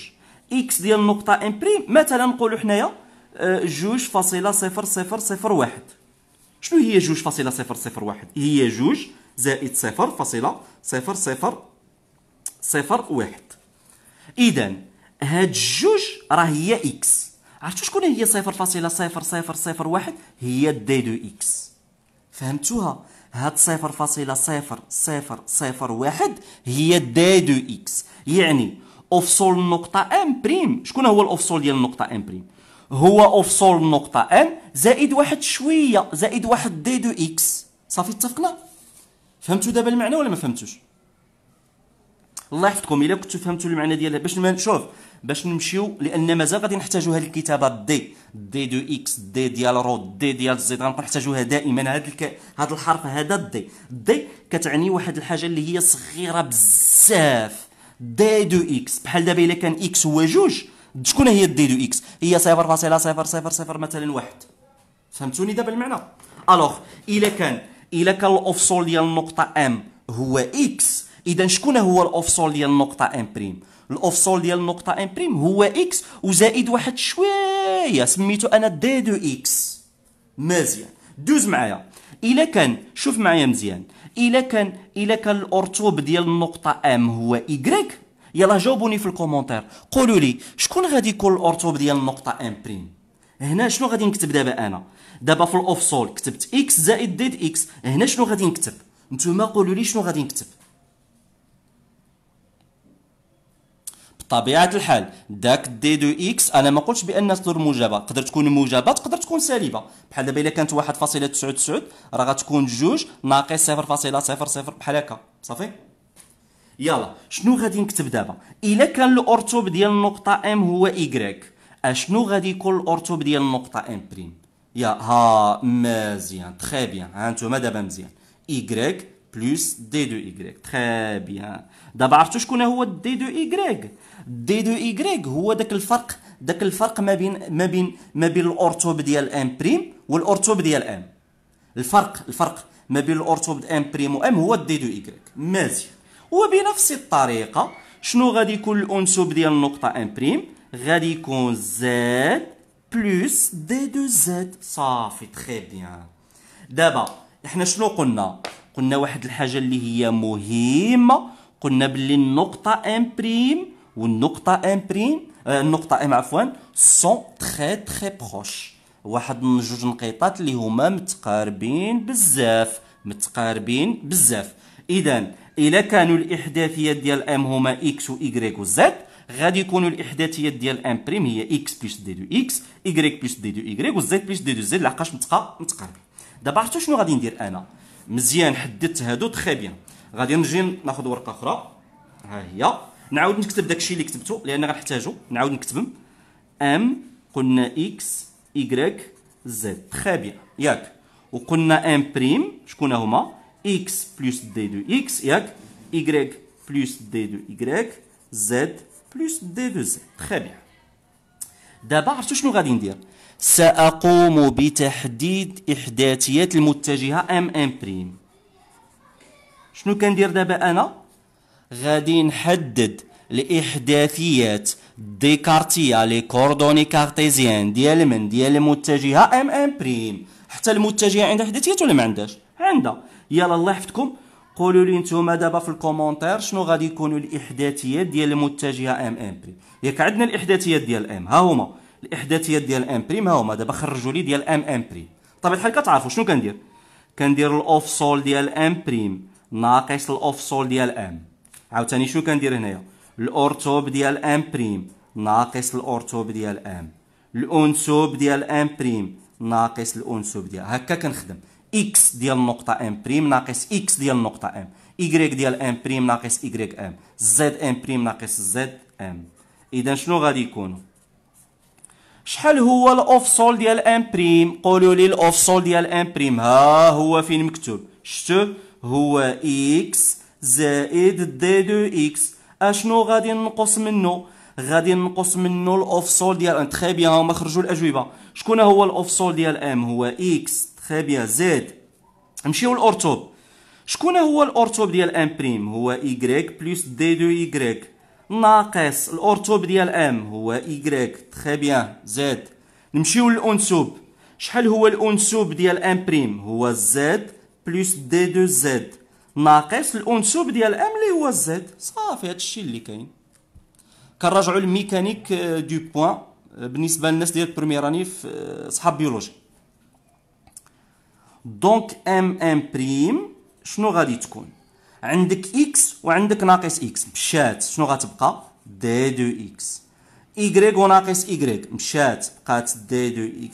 اكس ديال النقطه ام بريم مثلا نقولوا حنايا آه، جوج فاصله صفر صفر صفر واحد شنو هي جوج فاصله صفر صفر واحد هي جوج زائد صفر فاصله صفر صفر صفر واحد اذا هاد الجوج راه هي اكس عرفتوا شكون هي صفر فاصله صفر صفر صفر واحد هي دي دو اكس فهمتوها هاد صفر فاصله صفر صفر صفر واحد هي دي دو اكس يعني افصول النقطه ام بريم شكون هو الافصول ديال النقطه ام بريم هو افصول النقطه ام زائد واحد شويه زائد واحد دي دو اكس صافي اتفقنا فهمتوا دابا المعنى ولا ما فهمتوش الله يحفظكم الا كنتوا فهمتوا المعنى ديالها باش نشوف باش نمشيو لان مازال غادي نحتاجوها للكتابه دي دي دو اكس دي ديال رو دي ديال زد نحتاجوها دائما هذا الك... هذا الحرف هذا دي دي كتعني واحد الحاجه اللي هي صغيره بزاف دي دو اكس بحال دابا الا كان اكس هو جوج شكون هي دي دو اكس هي 0.000 مثلا واحد فهمتوني دابا المعنى الوغ الا كان الا كان الاوفسول ديال النقطه ام هو اكس اذا شكون هو الاوفسول ديال النقطه ان بريم الاوفسول ديال النقطه ان بريم هو اكس وزائد واحد شويه سميتو انا دي دو اكس مزيان دوز معايا الا كان شوف معايا مزيان الا كان الا كان الارتوب ديال النقطه ام هو ايكغيك يلا جاوبوني في الكومونتير قولوا لي شكون غادي يكون الارتوب ديال النقطه ام بريم هنا شنو غادي نكتب دابا انا دابا في الاوفسول كتبت اكس زائد ديد اكس هنا شنو غادي نكتب نتوما قولوا لي شنو غادي نكتب بطبيعه الحال داك دي دو اكس انا ما قلتش بان تدور موجبه تقدر تكون موجبه تقدر تكون سالبه بحال دابا الا كانت 1.99 راه غتكون جوج ناقص 0.00 بحال هكا صافي يلا شنو غادي نكتب دابا الا كان الاورتوب ديال النقطه ام هو ايغريك اشنو غادي يكون الاورتوب ديال النقطه ام بريم يا ها مزيان تري بيان ها انتما دابا مزيان ايغريك بلس دي دو ايغريك تري بيان دابا عرفتوا شكون هو الدي دو ايغريك الدي دو ايغريك هو داك الفرق داك الفرق ما بين ما بين ما بين الاورتوب ديال ام بريم والاورتوب ديال ام الفرق الفرق ما بين الاورتوب ام بريم وام هو الدي دو ايغريك مزيان وبنفس الطريقه شنو غادي يكون الانسوب ديال النقطه ام بريم غادي يكون زد بلس دي دو زد صافي تري بيان دابا احنا شنو قلنا قلنا واحد الحاجه اللي هي مهمه قلنا باللي النقطة ان بريم والنقطة ان بريم آه، النقطة ام عفوا سون تخي تخي بخوش واحد من جوج نقيطات اللي هما متقاربين بزاف متقاربين بزاف اذا الا كانوا الاحداثيات ديال ام هما اكس وايكغيك وزد غادي يكونوا الاحداثيات ديال ام بريم هي اكس بلس دي دو اكس ايكغيك بلس دي دو ايكغيك وزد بلس دي دو زد لحقاش متقاربين دابا عرفتوا شنو غادي ندير انا مزيان حددت هادو تخي بيان غادي نجي ناخذ ورقه اخرى ها هي نعاود نكتب داكشي اللي كتبته لان غنحتاجو نعاود نكتبهم ام قلنا اكس ايكغيك زد تري بيان ياك وقلنا ام بريم شكون هما اكس بلس دي دو اكس ياك ايكغيك بلس دي دو ايكغيك زد بلس دي دو زد تري بيان دابا عرفتوا شنو غادي ندير ساقوم بتحديد احداثيات المتجهه ام ام بريم شنو كندير دابا انا غادي نحدد الاحداثيات ديكارتيه لي كوردوني كارتيزيان ديال من ديال المتجهه ام ام بريم حتى المتجهه عندها احداثيات ولا ما عندهاش عندها يلا الله يحفظكم قولوا لي نتوما دابا في الكومونتير شنو غادي يكونوا الاحداثيات ديال المتجهه ام ام بريم ياك عندنا الاحداثيات ديال ام ها هما الاحداثيات ديال ام بريم ها هما دابا خرجوا لي ديال ام ام بريم طبعا الحال كتعرفوا شنو كندير كندير الاوف سول ديال ام بريم ناقص الأوفصول ديال ام عاوتاني شنو كندير هنايا الاورتوب ديال ام بريم ناقص الاورتوب ديال ام الانسوب ديال ام بريم ناقص الانسوب ديال هكا كنخدم اكس ديال النقطه ام بريم ناقص اكس ديال النقطه ام y ديال ام بريم ناقص y ام زد ام بريم ناقص زد ام اذا شنو غادي يكون شحال هو الاوفسول ديال ام بريم قولوا لي الاوفسول ديال ام بريم ها هو فين مكتوب شتو هو إكس زائد دي دو إكس أشنو غادي نقص منه غادي نقص منه الأوفصول ديال أن تخي بيان هما خرجوا الأجوبة شكون هو الأوفصول ديال أم هو إكس تخي بيان زاد نمشيو للأرتوب شكون هو الأرتوب ديال أم بريم هو إيكغيك بلوس دي دو إيكغيك ناقص الأرتوب ديال أم هو إيكغيك تخي بيان زاد نمشيو للأنسوب شحال هو الأنسوب ديال أم بريم هو زاد بلس دي دو زد ناقص الانسوب ديال ام اللي هو زد صافي هادشي اللي كاين كنراجعوا الميكانيك دو آه، بوان آه، بالنسبه للناس ديال البريمير اني آه، صحاب بيولوجي دونك ام ام بريم شنو غادي تكون عندك اكس وعندك ناقص اكس مشات شنو غتبقى دي دو اكس y وناقص y مشات بقات دي دو y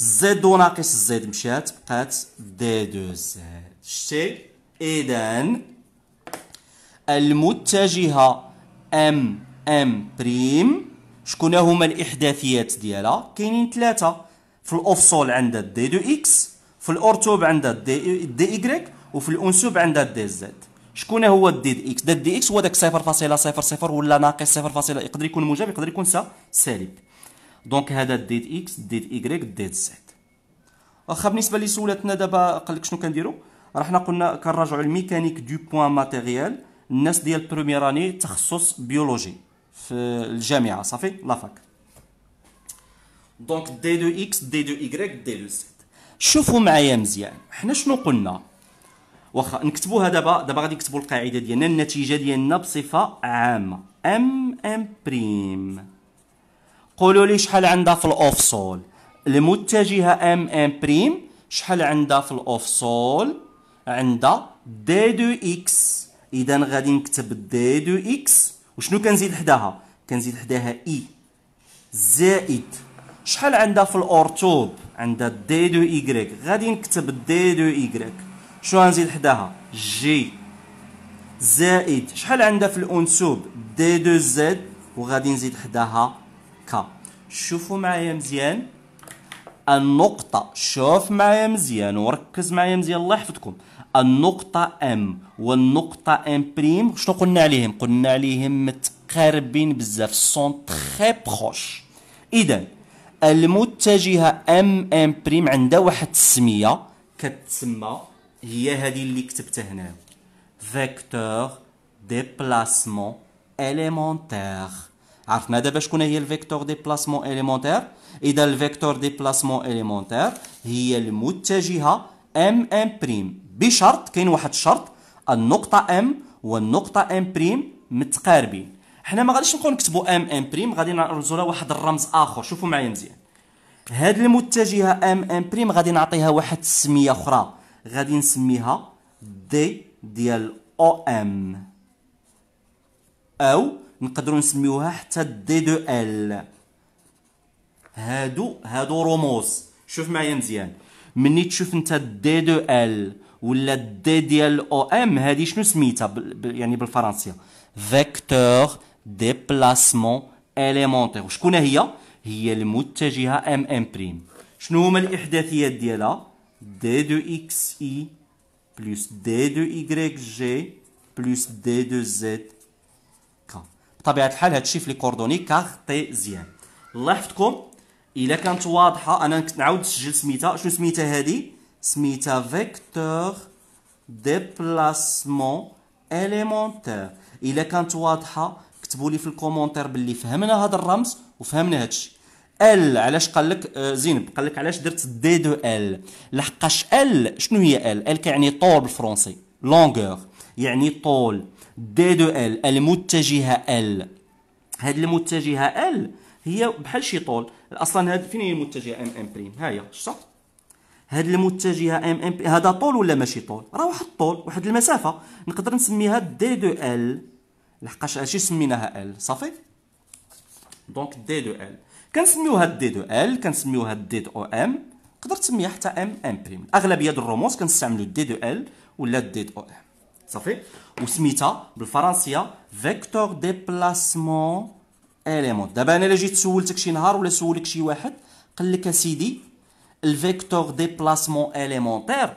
زد ناقص زد مشات بقات دي دو زد شتي إذن المتجهة أم أم بريم شكون هما الإحداثيات ديالها كاينين ثلاثة في الاوفصول عندها دي دو إكس في الارتوب عندها دي إكغيك وفي الأنسوب عندها دي زد شكون هو دي دي اكس دي اكس هو داك 0.00 ولا ناقص 0. يقدر يكون موجب يقدر يكون سالب دونك هذا ديت اكس ديت ايكغيك ديت زد واخا بالنسبه لسولتنا دابا قال لك شنو كنديرو راه حنا قلنا كنراجعوا الميكانيك دو بوان ماتيريال الناس ديال بروميير اني تخصص بيولوجي في الجامعه صافي لافاك دونك دي دو اكس دي دو ايكغيك دي دو زد شوفوا معايا مزيان حنا شنو قلنا واخا نكتبوها دابا دابا غادي نكتبوا القاعده ديالنا النتيجه ديالنا بصفه عامه ام ام بريم قولوا لي شحال عندها في الاوف سول المتجهه ام ام بريم شحال عندها في الاوف سول عندها دي دو اكس اذا غادي نكتب دي دو اكس وشنو كنزيد حداها كنزيد حداها اي e. زائد شحال عندها في الاورتوب عندها دي دو ايغريك غادي نكتب دي دو ايغريك شنو غنزيد حداها جي زائد شحال عندها في الانسوب دي دو زد وغادي نزيد حداها كا شوفوا معايا مزيان النقطة شوف معايا مزيان وركز معايا مزيان الله يحفظكم النقطة ام والنقطة ام بريم شنو قلنا عليهم قلنا عليهم متقاربين بزاف سون تخي بخوش اذا المتجهة ام ام بريم عندها واحد السمية كتسمى هي هذه اللي كتبتها هنا فيكتور ديبلاسمون اليمونتيغ عرفنا دابا شكون هي الفيكتور ديبلاسمون اليمونتير اذا الفيكتور ديبلاسمون اليمونتير هي المتجهه ام ام بريم بشرط كاين واحد الشرط النقطه ام والنقطه ام بريم متقاربين حنا ما غاديش نبقاو نكتبوا ام ام بريم غادي نرمزوا لها واحد الرمز اخر شوفوا معايا مزيان هاد المتجهه ام ام بريم غادي نعطيها واحد السميه اخرى غادي نسميها دي ديال او ام او نقدروا نسميوها حتى دي دو ال هادو هادو رموز شوف معايا مزيان مني تشوف انت دي دو ال ولا دي ديال او ام هادي شنو سميتها يعني بالفرنسيه فيكتور ديبلاسمون اليمونتير وشكون هي هي المتجهه ام ام بريم شنو هما الاحداثيات ديالها دي دو اكس اي بلس دي دو y جي بلس دي دو زد بطبيعه الحال هادشي في لي كوردوني كارتيزيان الله يحفظكم الا كانت واضحه انا نعاود نسجل سميتها شنو سميتها هادي سميتها فيكتور ديبلاسمون اليمونتير الا كانت واضحه كتبوا لي في الكومونتير باللي فهمنا هذا الرمز وفهمنا هادشي ال علاش قال لك آه، زينب قال لك علاش درت دي دو ال لحقاش ال شنو هي ال ال كيعني طول بالفرونسي لونغور يعني طول دي دو ال المتجهه ال هاد المتجهه ال هي بحال شي طول اصلا هاد فين هي المتجهه ام ام بريم ها هي شفت هاد المتجهه ام ام هذا طول ولا ماشي طول راه واحد الطول واحد المسافه نقدر نسميها دي دو ال لحقاش هادشي سميناها ال صافي دونك دي دو ال كنسميوها دي دو ال كنسميوها دي دو ام تقدر تسميها حتى ام ام بريم اغلبيه الرموز كنستعملوا دي دو ال ولا دي دو ام صافي وسميتها بالفرنسيه فيكتور ديبلاسمون اليمون دابا انا الا جيت سولتك شي نهار ولا سولك شي واحد قال لك اسيدي الفيكتور ديبلاسمون اليمونتير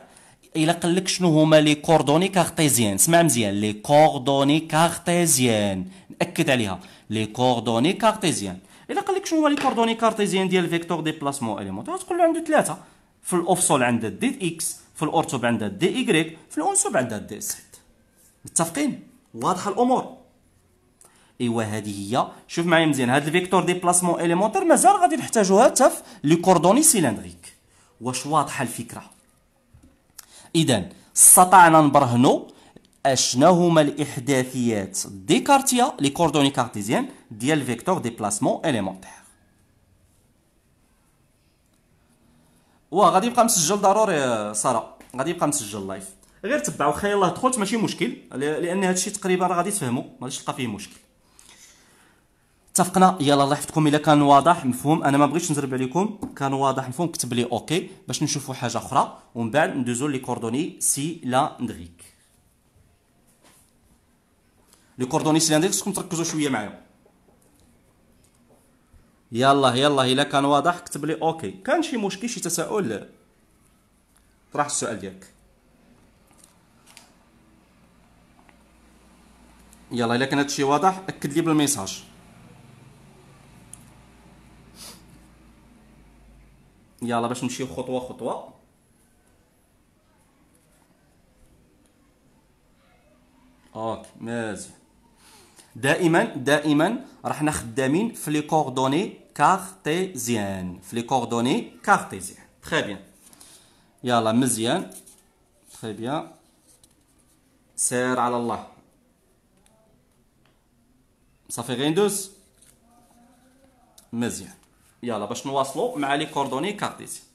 الا قال لك شنو هما لي كوردوني كارتيزيان سمع مزيان لي كوردوني كارتيزيان ناكد عليها لي كوردوني كارتيزيان الا قال لك شنو هما لي كوردوني كارتيزيان ديال الفيكتور ديبلاسمون اليمونتير تقول له عنده ثلاثه في الافصول عندها دي اكس في الارتوب عندها دي ايغريك في الانسوب عندها دي سي متفقين واضحه الامور ايوا هذه هي شوف معايا مزيان هاد الفيكتور ديبلاسمون اليمونتير مازال غادي نحتاجوها حتى في لي كوردوني سيلندريك واش واضحه الفكره اذا استطعنا نبرهنوا اشنا هما الاحداثيات ديكارتيا لي كوردوني كارتيزيان ديال الفيكتور ديبلاسمون اليمونتير غادي يبقى مسجل ضروري ساره غادي يبقى مسجل لايف غير تبعوا خير الله دخلت ماشي مشكل لان هادشي تقريبا راه غادي تفهموا ما غاديش تلقى فيه مشكل اتفقنا يلا الله يحفظكم الا كان واضح مفهوم انا ما بغيتش نزرب عليكم كان واضح مفهوم كتب لي اوكي باش نشوفوا حاجه اخرى ومن بعد ندوزو لي كوردوني سي لاندريك لي كوردوني سي لا لاندريك خصكم تركزوا شويه معايا يلا يلا الا كان واضح كتب لي اوكي كان شي مشكل شي تساؤل طرح السؤال ديالك يلا الا كان هادشي واضح اكد لي بالميساج يلا باش نمشيو خطوه خطوه اوكي مزيان دائما دائما رحنا خدامين في لي كوردوني كارتيزيان في لي كوردوني كارتيزيان تري بيان يلا مزيان تري بيان سير على الله صافي غندوز مزيان يلا باش نواصلوا مع لي كوردوني كارديسيان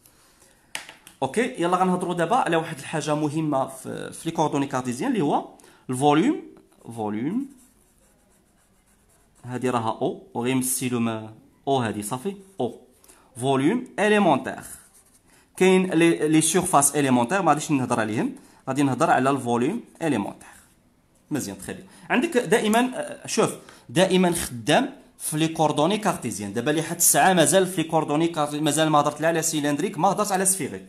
اوكي يلا غنهضروا دابا على واحد الحاجه مهمه في, في لي كوردوني كارتيزيان اللي هو الفوليوم فوليوم هذه راها او وغيمسيلو ما او هذه صافي او فوليوم اليمونتير كاين لي سيرفاس اليمونتير ما غاديش نهضر عليهم غادي نهضر على الفوليوم اليمونتير مزيان تخي عندك دائما شوف دائما خدام في لي كوردوني كارتيزيان دابا لي حد الساعه مازال في لي كوردوني مازال ما هضرت لا على سيلندريك ما هضرت على سفيريك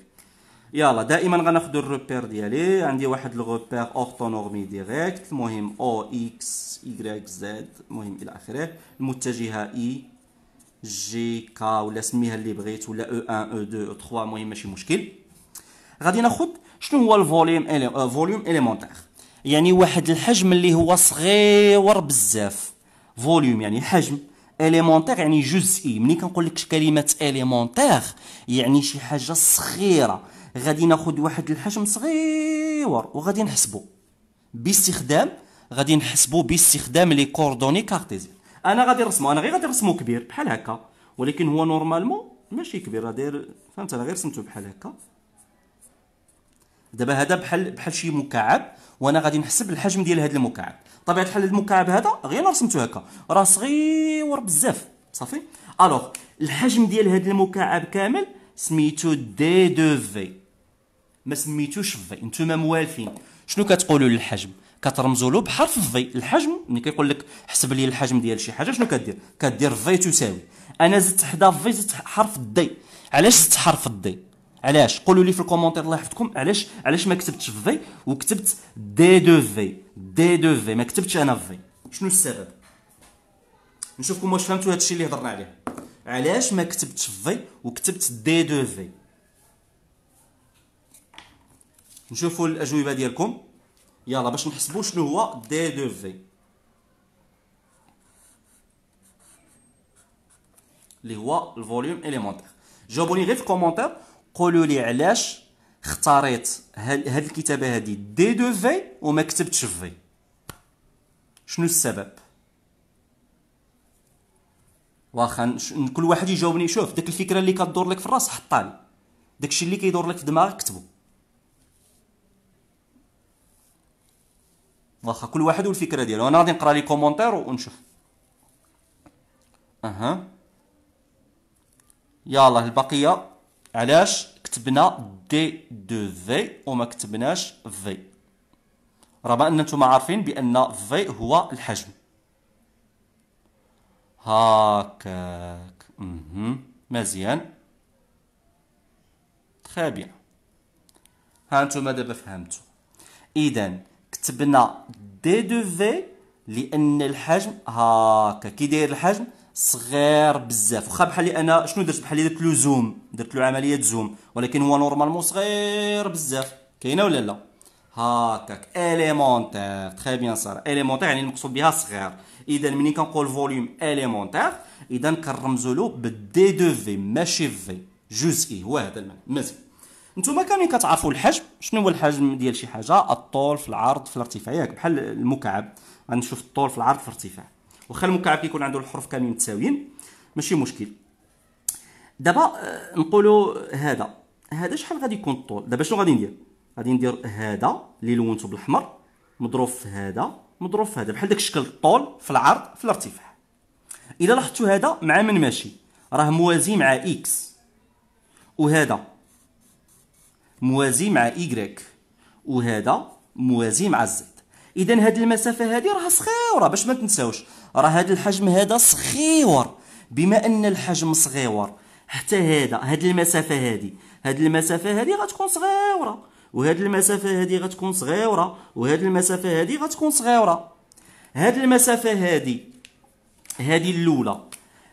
يلا دائما غناخذ الروبير ديالي عندي واحد الروبير اورتونورمي ديريكت المهم او اكس ايغريك زد المهم الى اخره المتجهه اي جي كا ولا سميها اللي بغيت ولا او 1 او 2 او 3 المهم ماشي مشكل غادي ناخذ شنو هو الفوليوم آه، فوليوم اليمونتير يعني واحد الحجم اللي هو صغير بزاف فوليوم يعني حجم اليمونتير يعني جزئي ملي كنقول لك كلمه اليمونتير يعني شي حاجه صغيره غادي ناخذ واحد الحجم صغير وغادي نحسبه باستخدام غادي نحسبه باستخدام لي كوردوني كارتيزي انا غادي نرسمو انا غير غادي نرسمو كبير بحال هكا ولكن هو نورمالمون ماشي كبير راه فهمت انا غير رسمته بحال هكا دابا هذا بحال بحال شي مكعب وانا غادي نحسب الحجم ديال هذا المكعب طبيعه الحال المكعب هذا غير رسمته هكا راه صغير بزاف صافي الوغ الحجم ديال هذا المكعب كامل سميتو دي دو في ما سميتوش في نتوما موالفين شنو كتقولوا للحجم كترمزوا له بحرف في الحجم ملي كيقول لك حسب لي الحجم ديال شي حاجه شنو كدير كدير في تساوي انا زدت حدا في زدت حرف الدي علاش زدت حرف الدي علاش قولوا لي في الكومونتير الله يحفظكم علاش علاش ما كتبتش في وكتبت دي دو في دي دو في ما كتبتش انا في شنو السبب نشوفكم واش فهمتوا هذا الشيء اللي هضرنا عليه علاش ما كتبتش في وكتبت دي دو في نشوفوا الاجوبه ديالكم يلا باش نحسبوا شنو هو دي دو في اللي هو الفوليوم اليمونتير جاوبوني غير في الكومونتير قولوا لي علاش اختاريت هاد الكتابه هادي دي دو في وما كتبتش في شنو السبب واخا كل واحد يجاوبني شوف داك الفكره اللي كدور لك في الراس حطها لي داكشي اللي كيدور لك في دماغك كتبو واخا كل واحد والفكره ديالو انا غادي نقرا لي كومونتير ونشوف اها يلاه البقيه علاش كتبنا دي دو في وما كتبناش في رغم ان نتوما عارفين بان في هو الحجم هاكاك مزيان تخي بيان ها نتوما دابا فهمتو اذا كتبنا دي دو في لان الحجم هاكا كي داير الحجم صغير بزاف واخا بحال انا شنو درت بحال درت لو زوم درت له عمليه زوم ولكن هو نورمالمون صغير بزاف كاينه ولا لا هاكاك اليمونتير تري بيان صار اليمونتير يعني المقصود بها صغير اذا ملي كنقول فوليوم اليمونتير اذا كنرمزوا له بالدي دو في ماشي في جزئي هو هذا المعنى مزيان نتوما كاملين كتعرفوا الحجم شنو هو الحجم ديال شي حاجه الطول في العرض في الارتفاع ياك بحال المكعب غنشوف الطول في العرض في الارتفاع واخا المكعب كيكون عنده الحروف كاملين متساويين ماشي مشكل دابا آه، نقولوا هذا هذا شحال غادي يكون الطول دابا شنو غادي ندير غادي ندير هذا اللي لونته بالاحمر مضروب في هذا مضروب في هذا بحال داك الشكل الطول في العرض في الارتفاع اذا لاحظتوا هذا مع من ماشي راه موازي مع اكس وهذا موازي مع ايكغيك وهذا موازي مع الزد اذا هذه المسافه هذه راها صغيره باش ما تنساوش راه هذا الحجم هذا صغيور بما ان الحجم صغيور حتى هذا هاد المسافه هذه هاد المسافه هذه غتكون صغيره وهاد المسافه هذه غتكون صغيره وهاد المسافه هذه غتكون صغيره هاد المسافه هذه هذه الاولى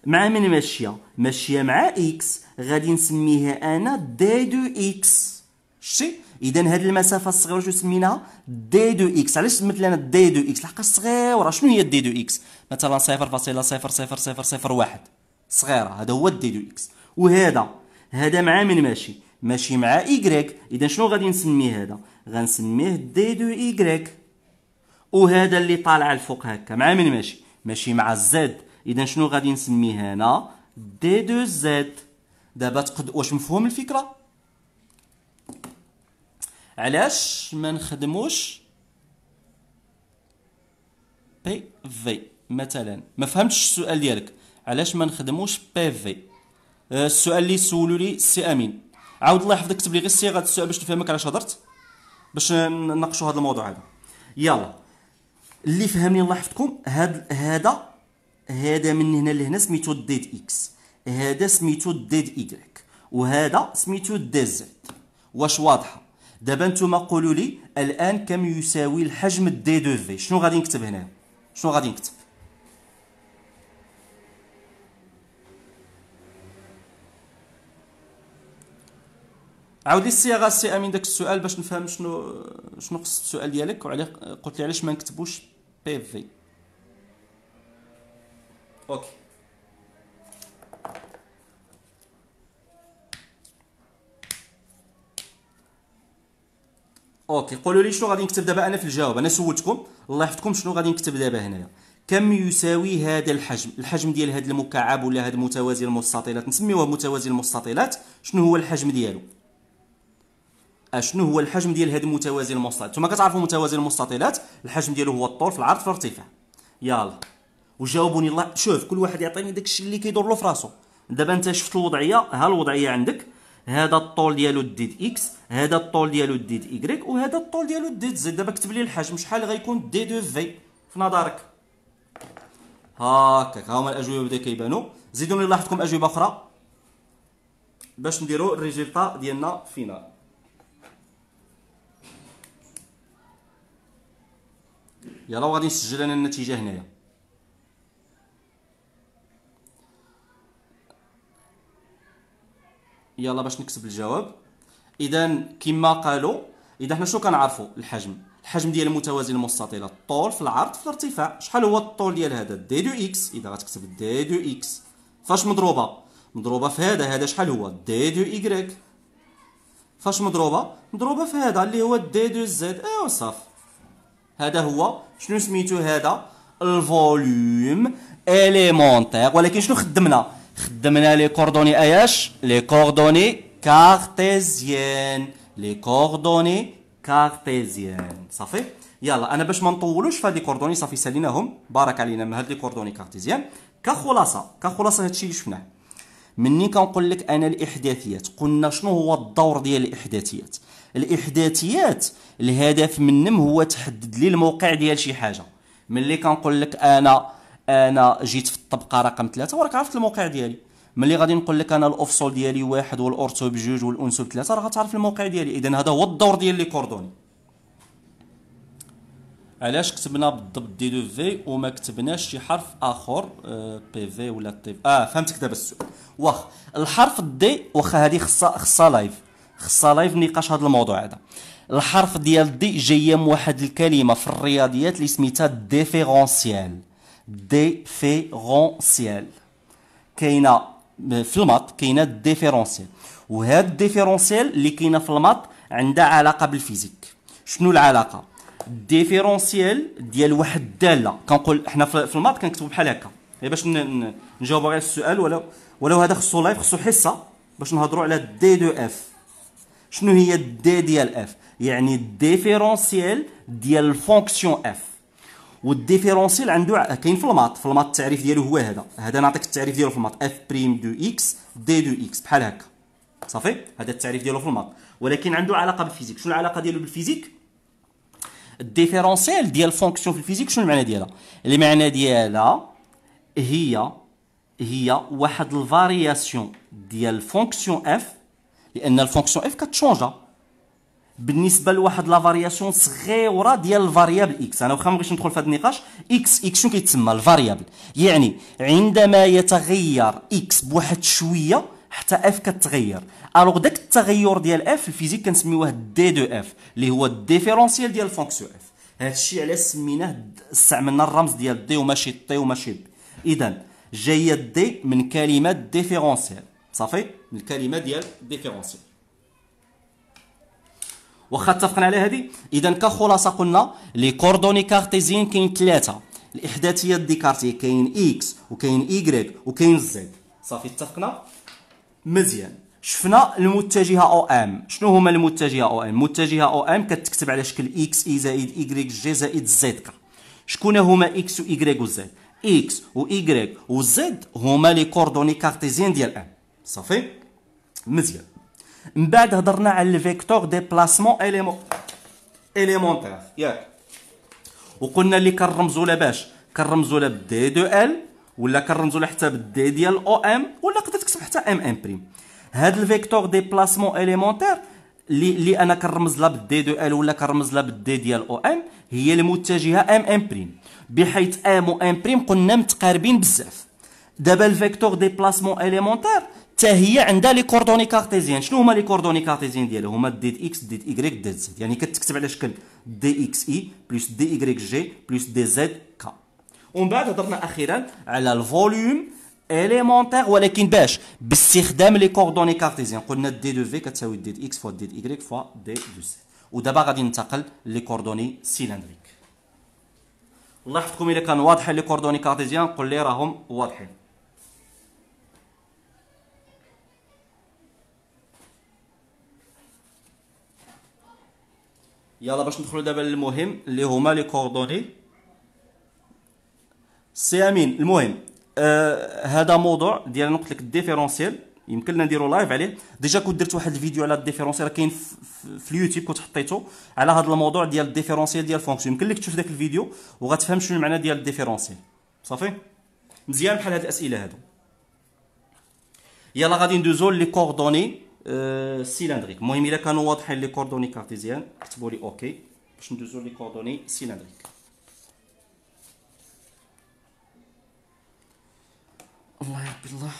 مع من ماشيه ماشيه مع اكس غادي نسميها انا دي دو اكس شتي اذا هذه المسافه الصغيره شنو سميناها دي دو اكس علاش سميت لنا دي دو اكس لحقاش صغيره شنو هي دي دو اكس مثلا 0.0001 صغيره هذا هو دي دو اكس وهذا هذا مع من ماشي ماشي مع ايغريك اذا شنو غادي نسمي هذا غنسميه دي دو ايغريك وهذا اللي طالع الفوق هكا مع من ماشي ماشي مع زد اذا شنو غادي نسميه هنا دي دو زد دابا تقد واش مفهوم الفكره علاش ما نخدموش بي في مثلا ما فهمتش السؤال ديالك علاش ما نخدموش بي في أه، السؤال اللي سولوا لي السي امين عاود الله يحفظك كتب لي غير صيغه السؤال باش نفهمك علاش هضرت باش نناقشوا هذا الموضوع هذا يلا اللي فهمني الله يحفظكم هذا هذا هذا من هنا لهنا سميتو ديد اكس هذا سميتو ديد ايكغيك وهذا سميتو ديد زد واش واضحه دابا نتوما قولوا لي الان كم يساوي الحجم دي دو في شنو غادي نكتب هنا شنو غادي نكتب عاود لي الصياغه السي امين داك السؤال باش نفهم شنو شنو قصد السؤال ديالك وعليه قلت لي علاش ما نكتبوش بي في اوكي اوكي قولوا لي شنو غادي نكتب دابا انا في الجواب انا سولتكم الله يحفظكم شنو غادي نكتب دابا هنايا كم يساوي هذا الحجم الحجم ديال هذا المكعب ولا هذا المتوازي المستطيلات نسميوها متوازي المستطيلات شنو هو الحجم ديالو اشنو أه، هو الحجم ديال هذا المتوازي المستطيل نتوما كتعرفوا متوازي المستطيلات الحجم ديالو هو الطول في العرض في الارتفاع يلا وجاوبوني الله شوف كل واحد يعطيني داكشي اللي كيدور له في راسو دابا انت شفت الوضعيه ها الوضعيه عندك هذا الطول ديالو ديد اكس هذا الطول ديالو ديد ايغريك وهذا الطول ديالو ديد زد دابا كتب لي الحجم شحال غيكون دي دو في في نظرك هاكا ها هما الاجوبه بدا كيبانو زيدوني لاحظتكم اجوبه اخرى باش نديرو الريزلطا ديالنا فينال يلا غادي نسجل انا النتيجه هنايا يلا باش نكتب الجواب اذا كما قالوا اذا حنا شنو كنعرفوا الحجم الحجم ديال المتوازي المستطيل الطول في العرض في الارتفاع شحال هو الطول ديال هذا دي دو اكس اذا غتكتب دي دو اكس فاش مضروبه مضروبه في هذا هذا شحال هو دي دو ايغريك فاش مضروبه مضروبه في هذا اللي هو دي دو زد ايوا صافي هذا هو شنو سميتو هذا الفوليوم اليمونتير ولكن شنو خدمنا خدمنا لي كوردوني اياش لي كوردوني كارتيزيان لي كوردوني كارتيزيان صافي يلا انا باش ما نطولوش فهاد لي كوردوني صافي ساليناهم بارك علينا من هاد لي كوردوني كارتيزيان كخلاصه كخلاصه هادشي اللي شفناه مني كنقول لك انا الاحداثيات قلنا شنو هو الدور ديال الاحداثيات الاحداثيات الهدف منهم هو تحدد لي الموقع ديال شي حاجه ملي كنقول لك انا انا جيت في الطبقه رقم ثلاثة وراك عرفت الموقع ديالي ملي غادي نقول لك انا الاوفسول ديالي واحد والاورتو بجوج والانسو بثلاثه راه غتعرف الموقع ديالي اذا هذا هو الدور ديال لي كوردوني علاش كتبنا بالضبط دي دو في وما كتبناش شي حرف اخر بي آه، في ولا تي اه فهمتك دابا السؤال واخ الحرف دي واخا هذه خصها خصها لايف خصها لايف نقاش هذا الموضوع هذا الحرف ديال دي جايه من واحد الكلمه في الرياضيات اللي سميتها ديفيرونسيال ديفيرونسيال كاينه euh, في الماط كاينه الديفيرونسيال وهاد الديفيرونسيال اللي كاينه في الماط عندها علاقه بالفيزيك شنو العلاقه الديفيرونسيال ديال واحد الداله كنقول حنا في الماط كنكتبو بحال هكا إيه، باش نجاوبوا غير السؤال ولو ولو هذا خصو لايف خصو حصه باش نهضروا على دي دو اف شنو هي الدي ديال اف يعني الديفيرونسيال ديال الفونكسيون اف والديفيرونسيال عنده كاين في الماط في الماط التعريف ديالو هو هذا هذا نعطيك التعريف ديالو في الماط اف بريم دو اكس دي دو اكس بحال هكا صافي هذا التعريف ديالو في الماط ولكن عنده علاقه بالفيزيك شنو العلاقه ديالو بالفيزيك الديفيرونسيال ديال الفونكسيون في الفيزيك شنو المعنى ديالها المعنى ديالها هي هي واحد الفارياسيون ديال فونكسيون اف لان الفونكسيون اف كتشونجا بالنسبه لواحد لا فارياسيون صغيره ديال الفاريابل اكس انا واخا مابغيتش ندخل في هذا النقاش اكس اكس شنو كيتسمى الفاريابل يعني عندما يتغير اكس بواحد شويه حتى اف كتغير الوغ داك التغير ديال اف في الفيزيك كنسميوه دي دو اف اللي هو الديفيرونسيال ديال فونكسيون اف هادشي علاش سميناه استعملنا الرمز ديال دي وماشي طي وماشي بي اذا جايه دي من كلمه ديفيرونسيال صافي من الكلمه ديال ديفيرونسيال واخا اتفقنا على هذه اذا كخلاصه قلنا لي كوردوني كارتيزيين كاين ثلاثه الاحداثيه ديكارتي كاين اكس وكاين ايغريك وكاين زد صافي اتفقنا مزيان شفنا المتجهه او ام شنو هما المتجهه او ام المتجهه او ام كتكتب على شكل اكس اي زائد ايغريك جي زائد زد كا شكون هما اكس وايغريك وزد اكس وايغريك وزد هما لي كوردوني كارتيزيين ديال ام صافي مزيان من بعد هضرنا على الفيكتور ديبلاسمون اليمون اليمونتير ياك وقلنا اللي كنرمزوا لها باش كنرمزوا لها بدي دو ال ولا كنرمزوا لها حتى بالدي ديال او ام ولا تقدر تكتب حتى ام ام بريم هاد الفيكتور ديبلاسمون اليمونتير اللي اللي انا كنرمز لها بالدي دو ال ولا كنرمز لها بالدي ديال او ام هي المتجهه ام ام بريم بحيث ام و ام بريم قلنا متقاربين بزاف دابا الفيكتور ديبلاسمون اليمونتير حتى هي عندها لي كوردوني كارتيزيان شنو هما لي كوردوني كارتيزيان ديالها هما ديت اكس ديت ايكغيك ديت زد يعني كتكتب على شكل دي اكس اي بلس دي ايكغيك جي بلس دي زد كا ومن بعد هضرنا اخيرا على الفوليوم اليمونتير ولكن باش باستخدام لي كوردوني كارتيزيان قلنا دي دو في كتساوي دي اكس فوا دي ايكغيك فوا دي دو زد ودابا غادي ننتقل لي كوردوني سيلندريك لاحظتكم يحفظكم الا كان واضحين لي كوردوني كارتيزيان قول لي راهم واضحين يلا باش ندخلوا دابا للمهم اللي هما لي كوردوني سي امين المهم آه هذا موضوع ديال انا قلت لك الديفيرونسييل يمكن لنا نديرو لايف عليه ديجا كنت درت واحد الفيديو على الديفيرونسييل كاين في اليوتيوب كنت حطيته على هذا الموضوع ديال الديفيرونسييل ديال فونكسيون يمكن لك تشوف ذاك الفيديو وغتفهم شنو المعنى ديال الديفيرونسييل صافي مزيان بحال هاد الاسئله هادو يلا غادي ندوزو لي كوردوني سيلندريك المهم الا كانوا واضحين لي كوردوني كارتيزيان كتبوا لي اوكي باش ندوزو لي كوردوني سيلندريك الله يربي الله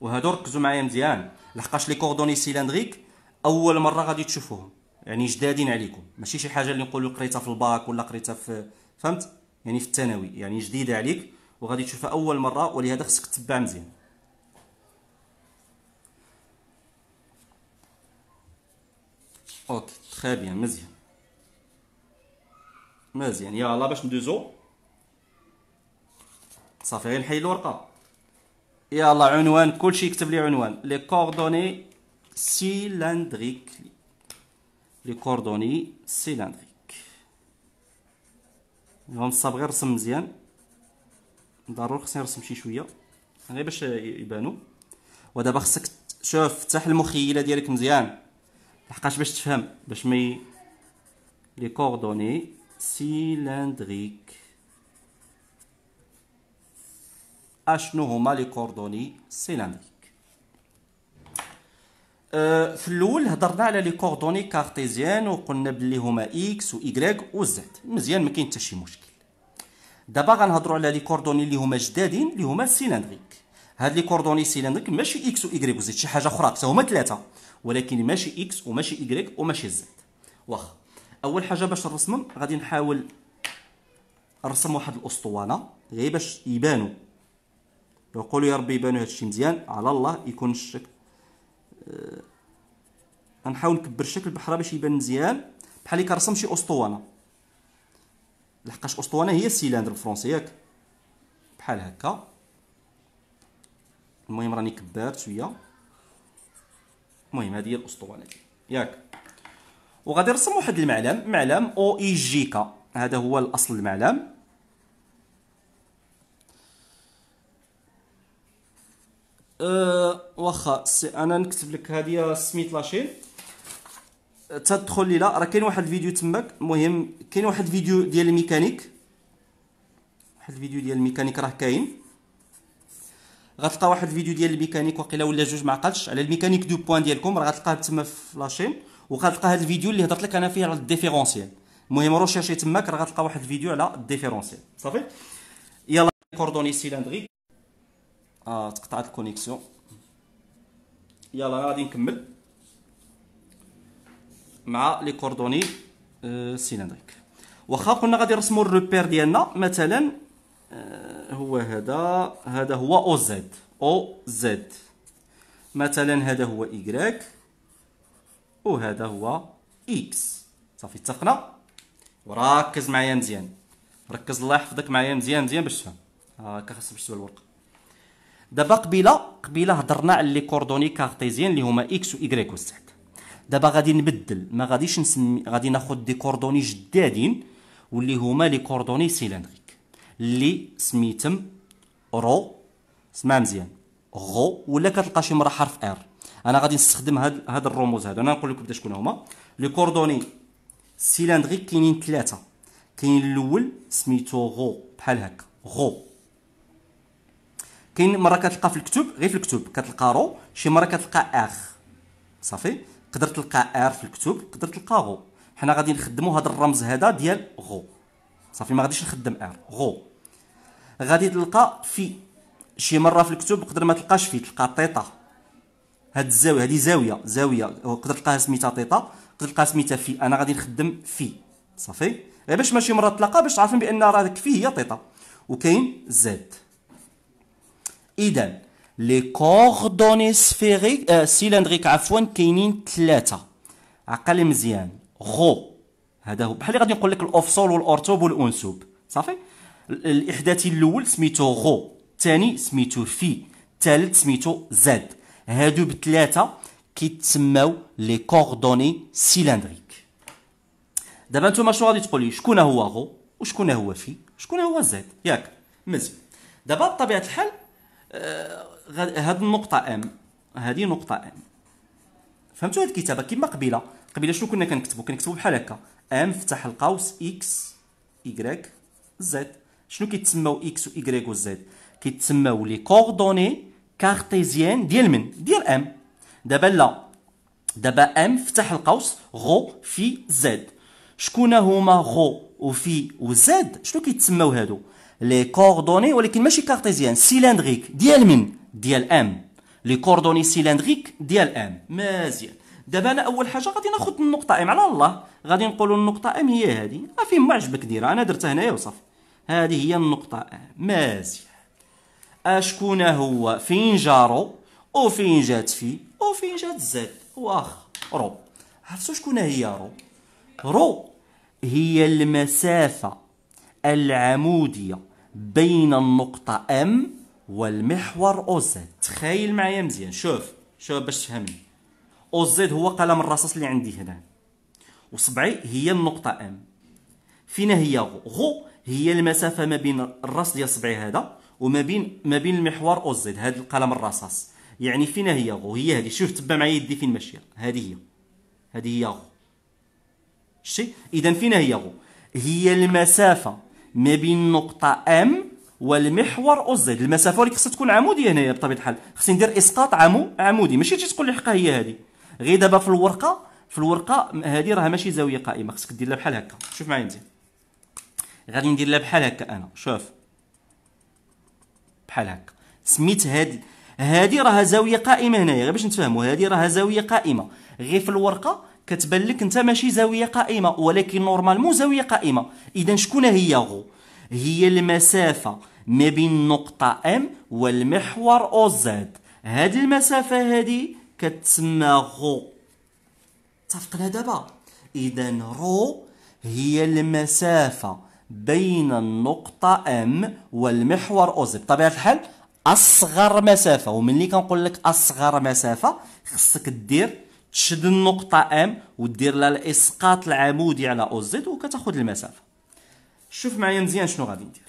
وهادو ركزوا معايا مزيان لحقاش لي كوردوني سيلندريك اول مره غادي تشوفوهم يعني جدادين عليكم ماشي شي حاجه اللي نقولوا قريتها في الباك ولا قريتها في فهمت يعني في الثانوي يعني جديده عليك وغادي تشوفها اول مره ولهذا خصك تتبع مزيان اوكي تخي بيان مزيان مزيان يلا باش ندوزو صافي غير نحيد الورقه يلا عنوان كلشي يكتب لي عنوان لي كوردوني سيلندريك لي كوردوني سيلندريك نصاب غير رسم مزيان ضروري خصني نرسم شي شويه غير باش يبانو ودابا خصك شوف فتح المخيله ديالك مزيان لحقاش باش تفهم باش مي لي كوردوني سيلندريك اشنو هما لي كوردوني سيلندريك أه في الاول هضرنا على لي كوردوني كارتيزيان وقلنا بلي هما اكس و وزد مزيان ما كاين حتى شي مشكل دابا غنهضروا على لي كوردوني اللي هما جدادين اللي هما سيلندريك هاد لي كوردوني سيلندريك ماشي اكس واي وزد شي حاجه اخرى حتى هما ثلاثه ولكن ماشي اكس وماشي ايكغيك وماشي زد واخا اول حاجه باش نرسم غادي نحاول نرسم واحد الاسطوانه غير باش يبانوا يقولوا يا ربي يبانوا هادشي مزيان على الله يكون الشكل آه، غنحاول أه... نكبر الشكل بحال باش يبان مزيان بحال كنرسم شي اسطوانه لحقاش اسطوانه هي السيلندر بالفرنسي ياك بحال هكا المهم راني كبرت شويه المهم هذه هي الاسطوانه دي ياك وغادي نرسم واحد المعلم معلم او اي جي كا هذا هو الاصل المعلم أه واخا انا نكتب لك هذه سميت لاشين تدخل لي لا راه كاين واحد الفيديو تماك المهم كاين واحد الفيديو ديال الميكانيك واحد الفيديو ديال الميكانيك راه كاين غتلقى واحد الفيديو ديال الميكانيك وقيلا ولا جوج ما عقلتش على الميكانيك دو بوان ديالكم راه غتلقاه تما في لاشين وغتلقى هذا الفيديو اللي هضرت لك انا فيه على الديفيرونسييل المهم روشيرشي تماك راه غتلقى واحد الفيديو على الديفيرونسييل صافي يلا كوردوني سيلاندريك اه تقطعت الكونيكسيون يلا انا غادي نكمل مع لي كوردوني آه سيلندريك واخا كنا غادي نرسموا الروبير ديالنا مثلا آه، هو هذا هذا هو او زد او زد مثلا هذا هو إيكغيك وهذا هو إكس صافي اتفقنا وركز معايا مزيان ركز الله يحفظك معايا مزيان مزيان باش تفهم هاكا آه، خاصك باش تسوى الورقه دابا قبيله قبيله هضرنا على لي كوردوني كارتيزيان اللي هما اكس وايكغيك والسعد دابا غادي نبدل ما غاديش نسمي غادي ناخذ دي كوردوني جدادين واللي هما لي كوردوني سيلندري اللي سميتم رو سمع مزيان غو ولا كتلقى شي مره حرف ار انا غادي نستخدم هاد هاد الرموز هادو انا نقول لكم بدا شكون هما لي كوردوني سيلاندغي كاينين ثلاثه كاين الاول سميتو غو بحال هكا غو كاين مره كتلقى في الكتب غير في الكتب كتلقى رو شي مره كتلقى اغ صافي تقدر تلقى ار في الكتب تقدر تلقى غو حنا غادي نخدموا هذا الرمز هذا ديال غو صافي ما غاديش نخدم ار غو غادي تلقى في شي مره في الكتب تقدر ما تلقاش في تلقى طيطا هاد الزاويه هادي زاويه زاويه تقدر تلقاها سميتها طيطا تقدر تلقاها سميتها في انا غادي نخدم في صافي غير إيه، باش ماشي مره تلقى باش تعرف بان راه في هي طيطا وكاين زاد اذا لي كوردوني سفيريك آه سيلندريك عفوا كاينين ثلاثه عقل مزيان غو هذا هو بحال اللي غادي نقول لك الاوفصول والارتوب والانسوب صافي الاحداثي الاول سميتو غو الثاني سميتو في الثالث سميتو زد هادو بثلاثه كيتسماو لي كوردوني سيلندريك دابا نتوما شنو غادي تقولي شكون هو غو وشكون هو في شكون هو زد ياك مزيان دابا بطبيعه الحال آه هاد النقطه ام هذه نقطه ام فهمتوا هاد الكتابه كما قبيله قبيله شنو كنا كنكتبوا كنكتبوا بحال هكا ام فتح القوس اكس y زد شنو كيتسماو اكس و و زد كيتسماو لي كوردوني كارتيزيان ديال من ديال ام دابا لا دابا ام فتح القوس غو في زد شكون هما غو وفي وزد شنو كيتسماو هادو لي كوردوني ولكن ماشي كارتيزيان سيلندريك ديال من ديال ام لي كوردوني سيلندريك ديال ام مزيان دابا انا اول حاجه غادي ناخذ النقطه ام على الله غادي نقولوا النقطه ام هي هذه فين ما عجبك ديرها انا درتها هنايا وصافي هذه هي النقطة مازية أشكون هو فين جارو وفين جات في وفين جات زد واخ رو عرفتوا شكون هي رو رو هي المسافة العمودية بين النقطة أم والمحور أو زد تخيل معايا مزيان شوف شوف باش تفهمني أو زد هو قلم الرصاص اللي عندي هنا وصبعي هي النقطة أم فين هي غو غو هي المسافه ما بين الراس ديال صبعي هذا وما بين ما بين المحور او زد هذا القلم الرصاص يعني فين هي غو هي هذه شوف تبع معايا يدي فين ماشيه هذه هي هذه هي غو شتي اذا فين هي غو هي المسافه ما بين نقطه ام والمحور او زد المسافه اللي خصها تكون عموديه هنايا بطبيعه الحال خصني ندير اسقاط عمو عمودي ماشي تجي تقول لي حقا هي هذه غير دابا في الورقه في الورقه هذه راها ماشي زاويه قائمه خصك دير لها بحال هكا شوف معايا مزيان غادي ندير لها بحال هكا انا شوف بحال هكا سميت هاد هادي راها زاويه قائمه هنايا غير باش نتفاهموا هادي راها زاويه قائمه غير في الورقه كتبان لك انت ماشي زاويه قائمه ولكن نورمالمون زاويه قائمه اذا شكون هي غو هي المسافه ما بين النقطه ام والمحور او زد هاد المسافه هادي كتسمى غو اتفقنا دابا اذا رو هي المسافه بين النقطة M والمحور زد بطبيعة الحال أصغر مسافة وملي كنقول لك أصغر مسافة خصك دير تشد النقطة M ودير لها الإسقاط العمودي على زد وكتاخد المسافة شوف معايا مزيان شنو غادي ندير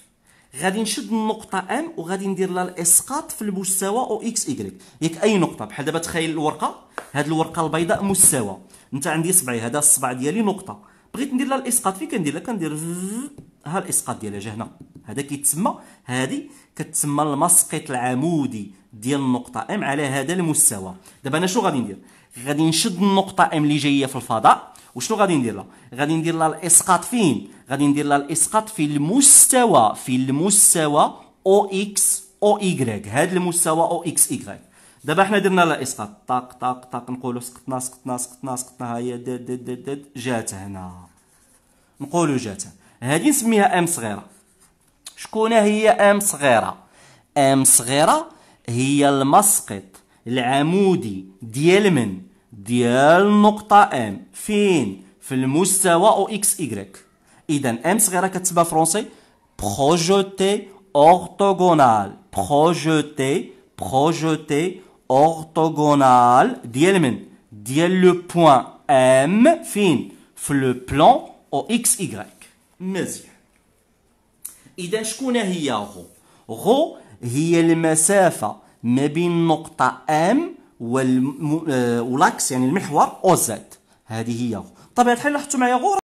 غادي نشد النقطة M وغادي ندير لها الإسقاط في المستوى أو إكس إيكغيك ياك أي نقطة بحال دابا تخيل الورقة هاد الورقة البيضاء مستوى أنت عندي صبعي هذا الصبع ديالي نقطة بغيت ندير لها الاسقاط فين كندير لها كندير ها الاسقاط ديالها جا هنا هذا كيتسمى هذه كتسمى المسقط العمودي ديال النقطه ام على هذا المستوى دابا انا شنو غادي ندير غادي نشد النقطه ام اللي جايه في الفضاء وشنو غادي ندير لها غادي ندير لها الاسقاط فين غادي ندير لها الاسقاط في المستوى في المستوى او اكس او y هذا المستوى او اكس y دابا حنا درنا لها اسقاط طاق طاق طاق نقولوا سقطنا سقطنا سقطنا سقطنا ها هي دد دد دد, دد جات هنا نقولوا جات هذه نسميها ام صغيره شكون هي ام صغيره ام صغيره هي المسقط العمودي ديال من ديال النقطه ام فين في المستوى او اكس ايغريك اذا ام صغيره كتبها فرونسي بروجيتي اورتوغونال بروجيتي بروجيتي اورتوغونال ديال من ديال لو بوان ام فين في لو بلان او اكس ايغريك مزيان اذا شكون هي غو غو هي المسافه ما بين نقطه ام والاكس يعني المحور او زد هذه هي غو طبعا الحال لاحظتوا معايا غو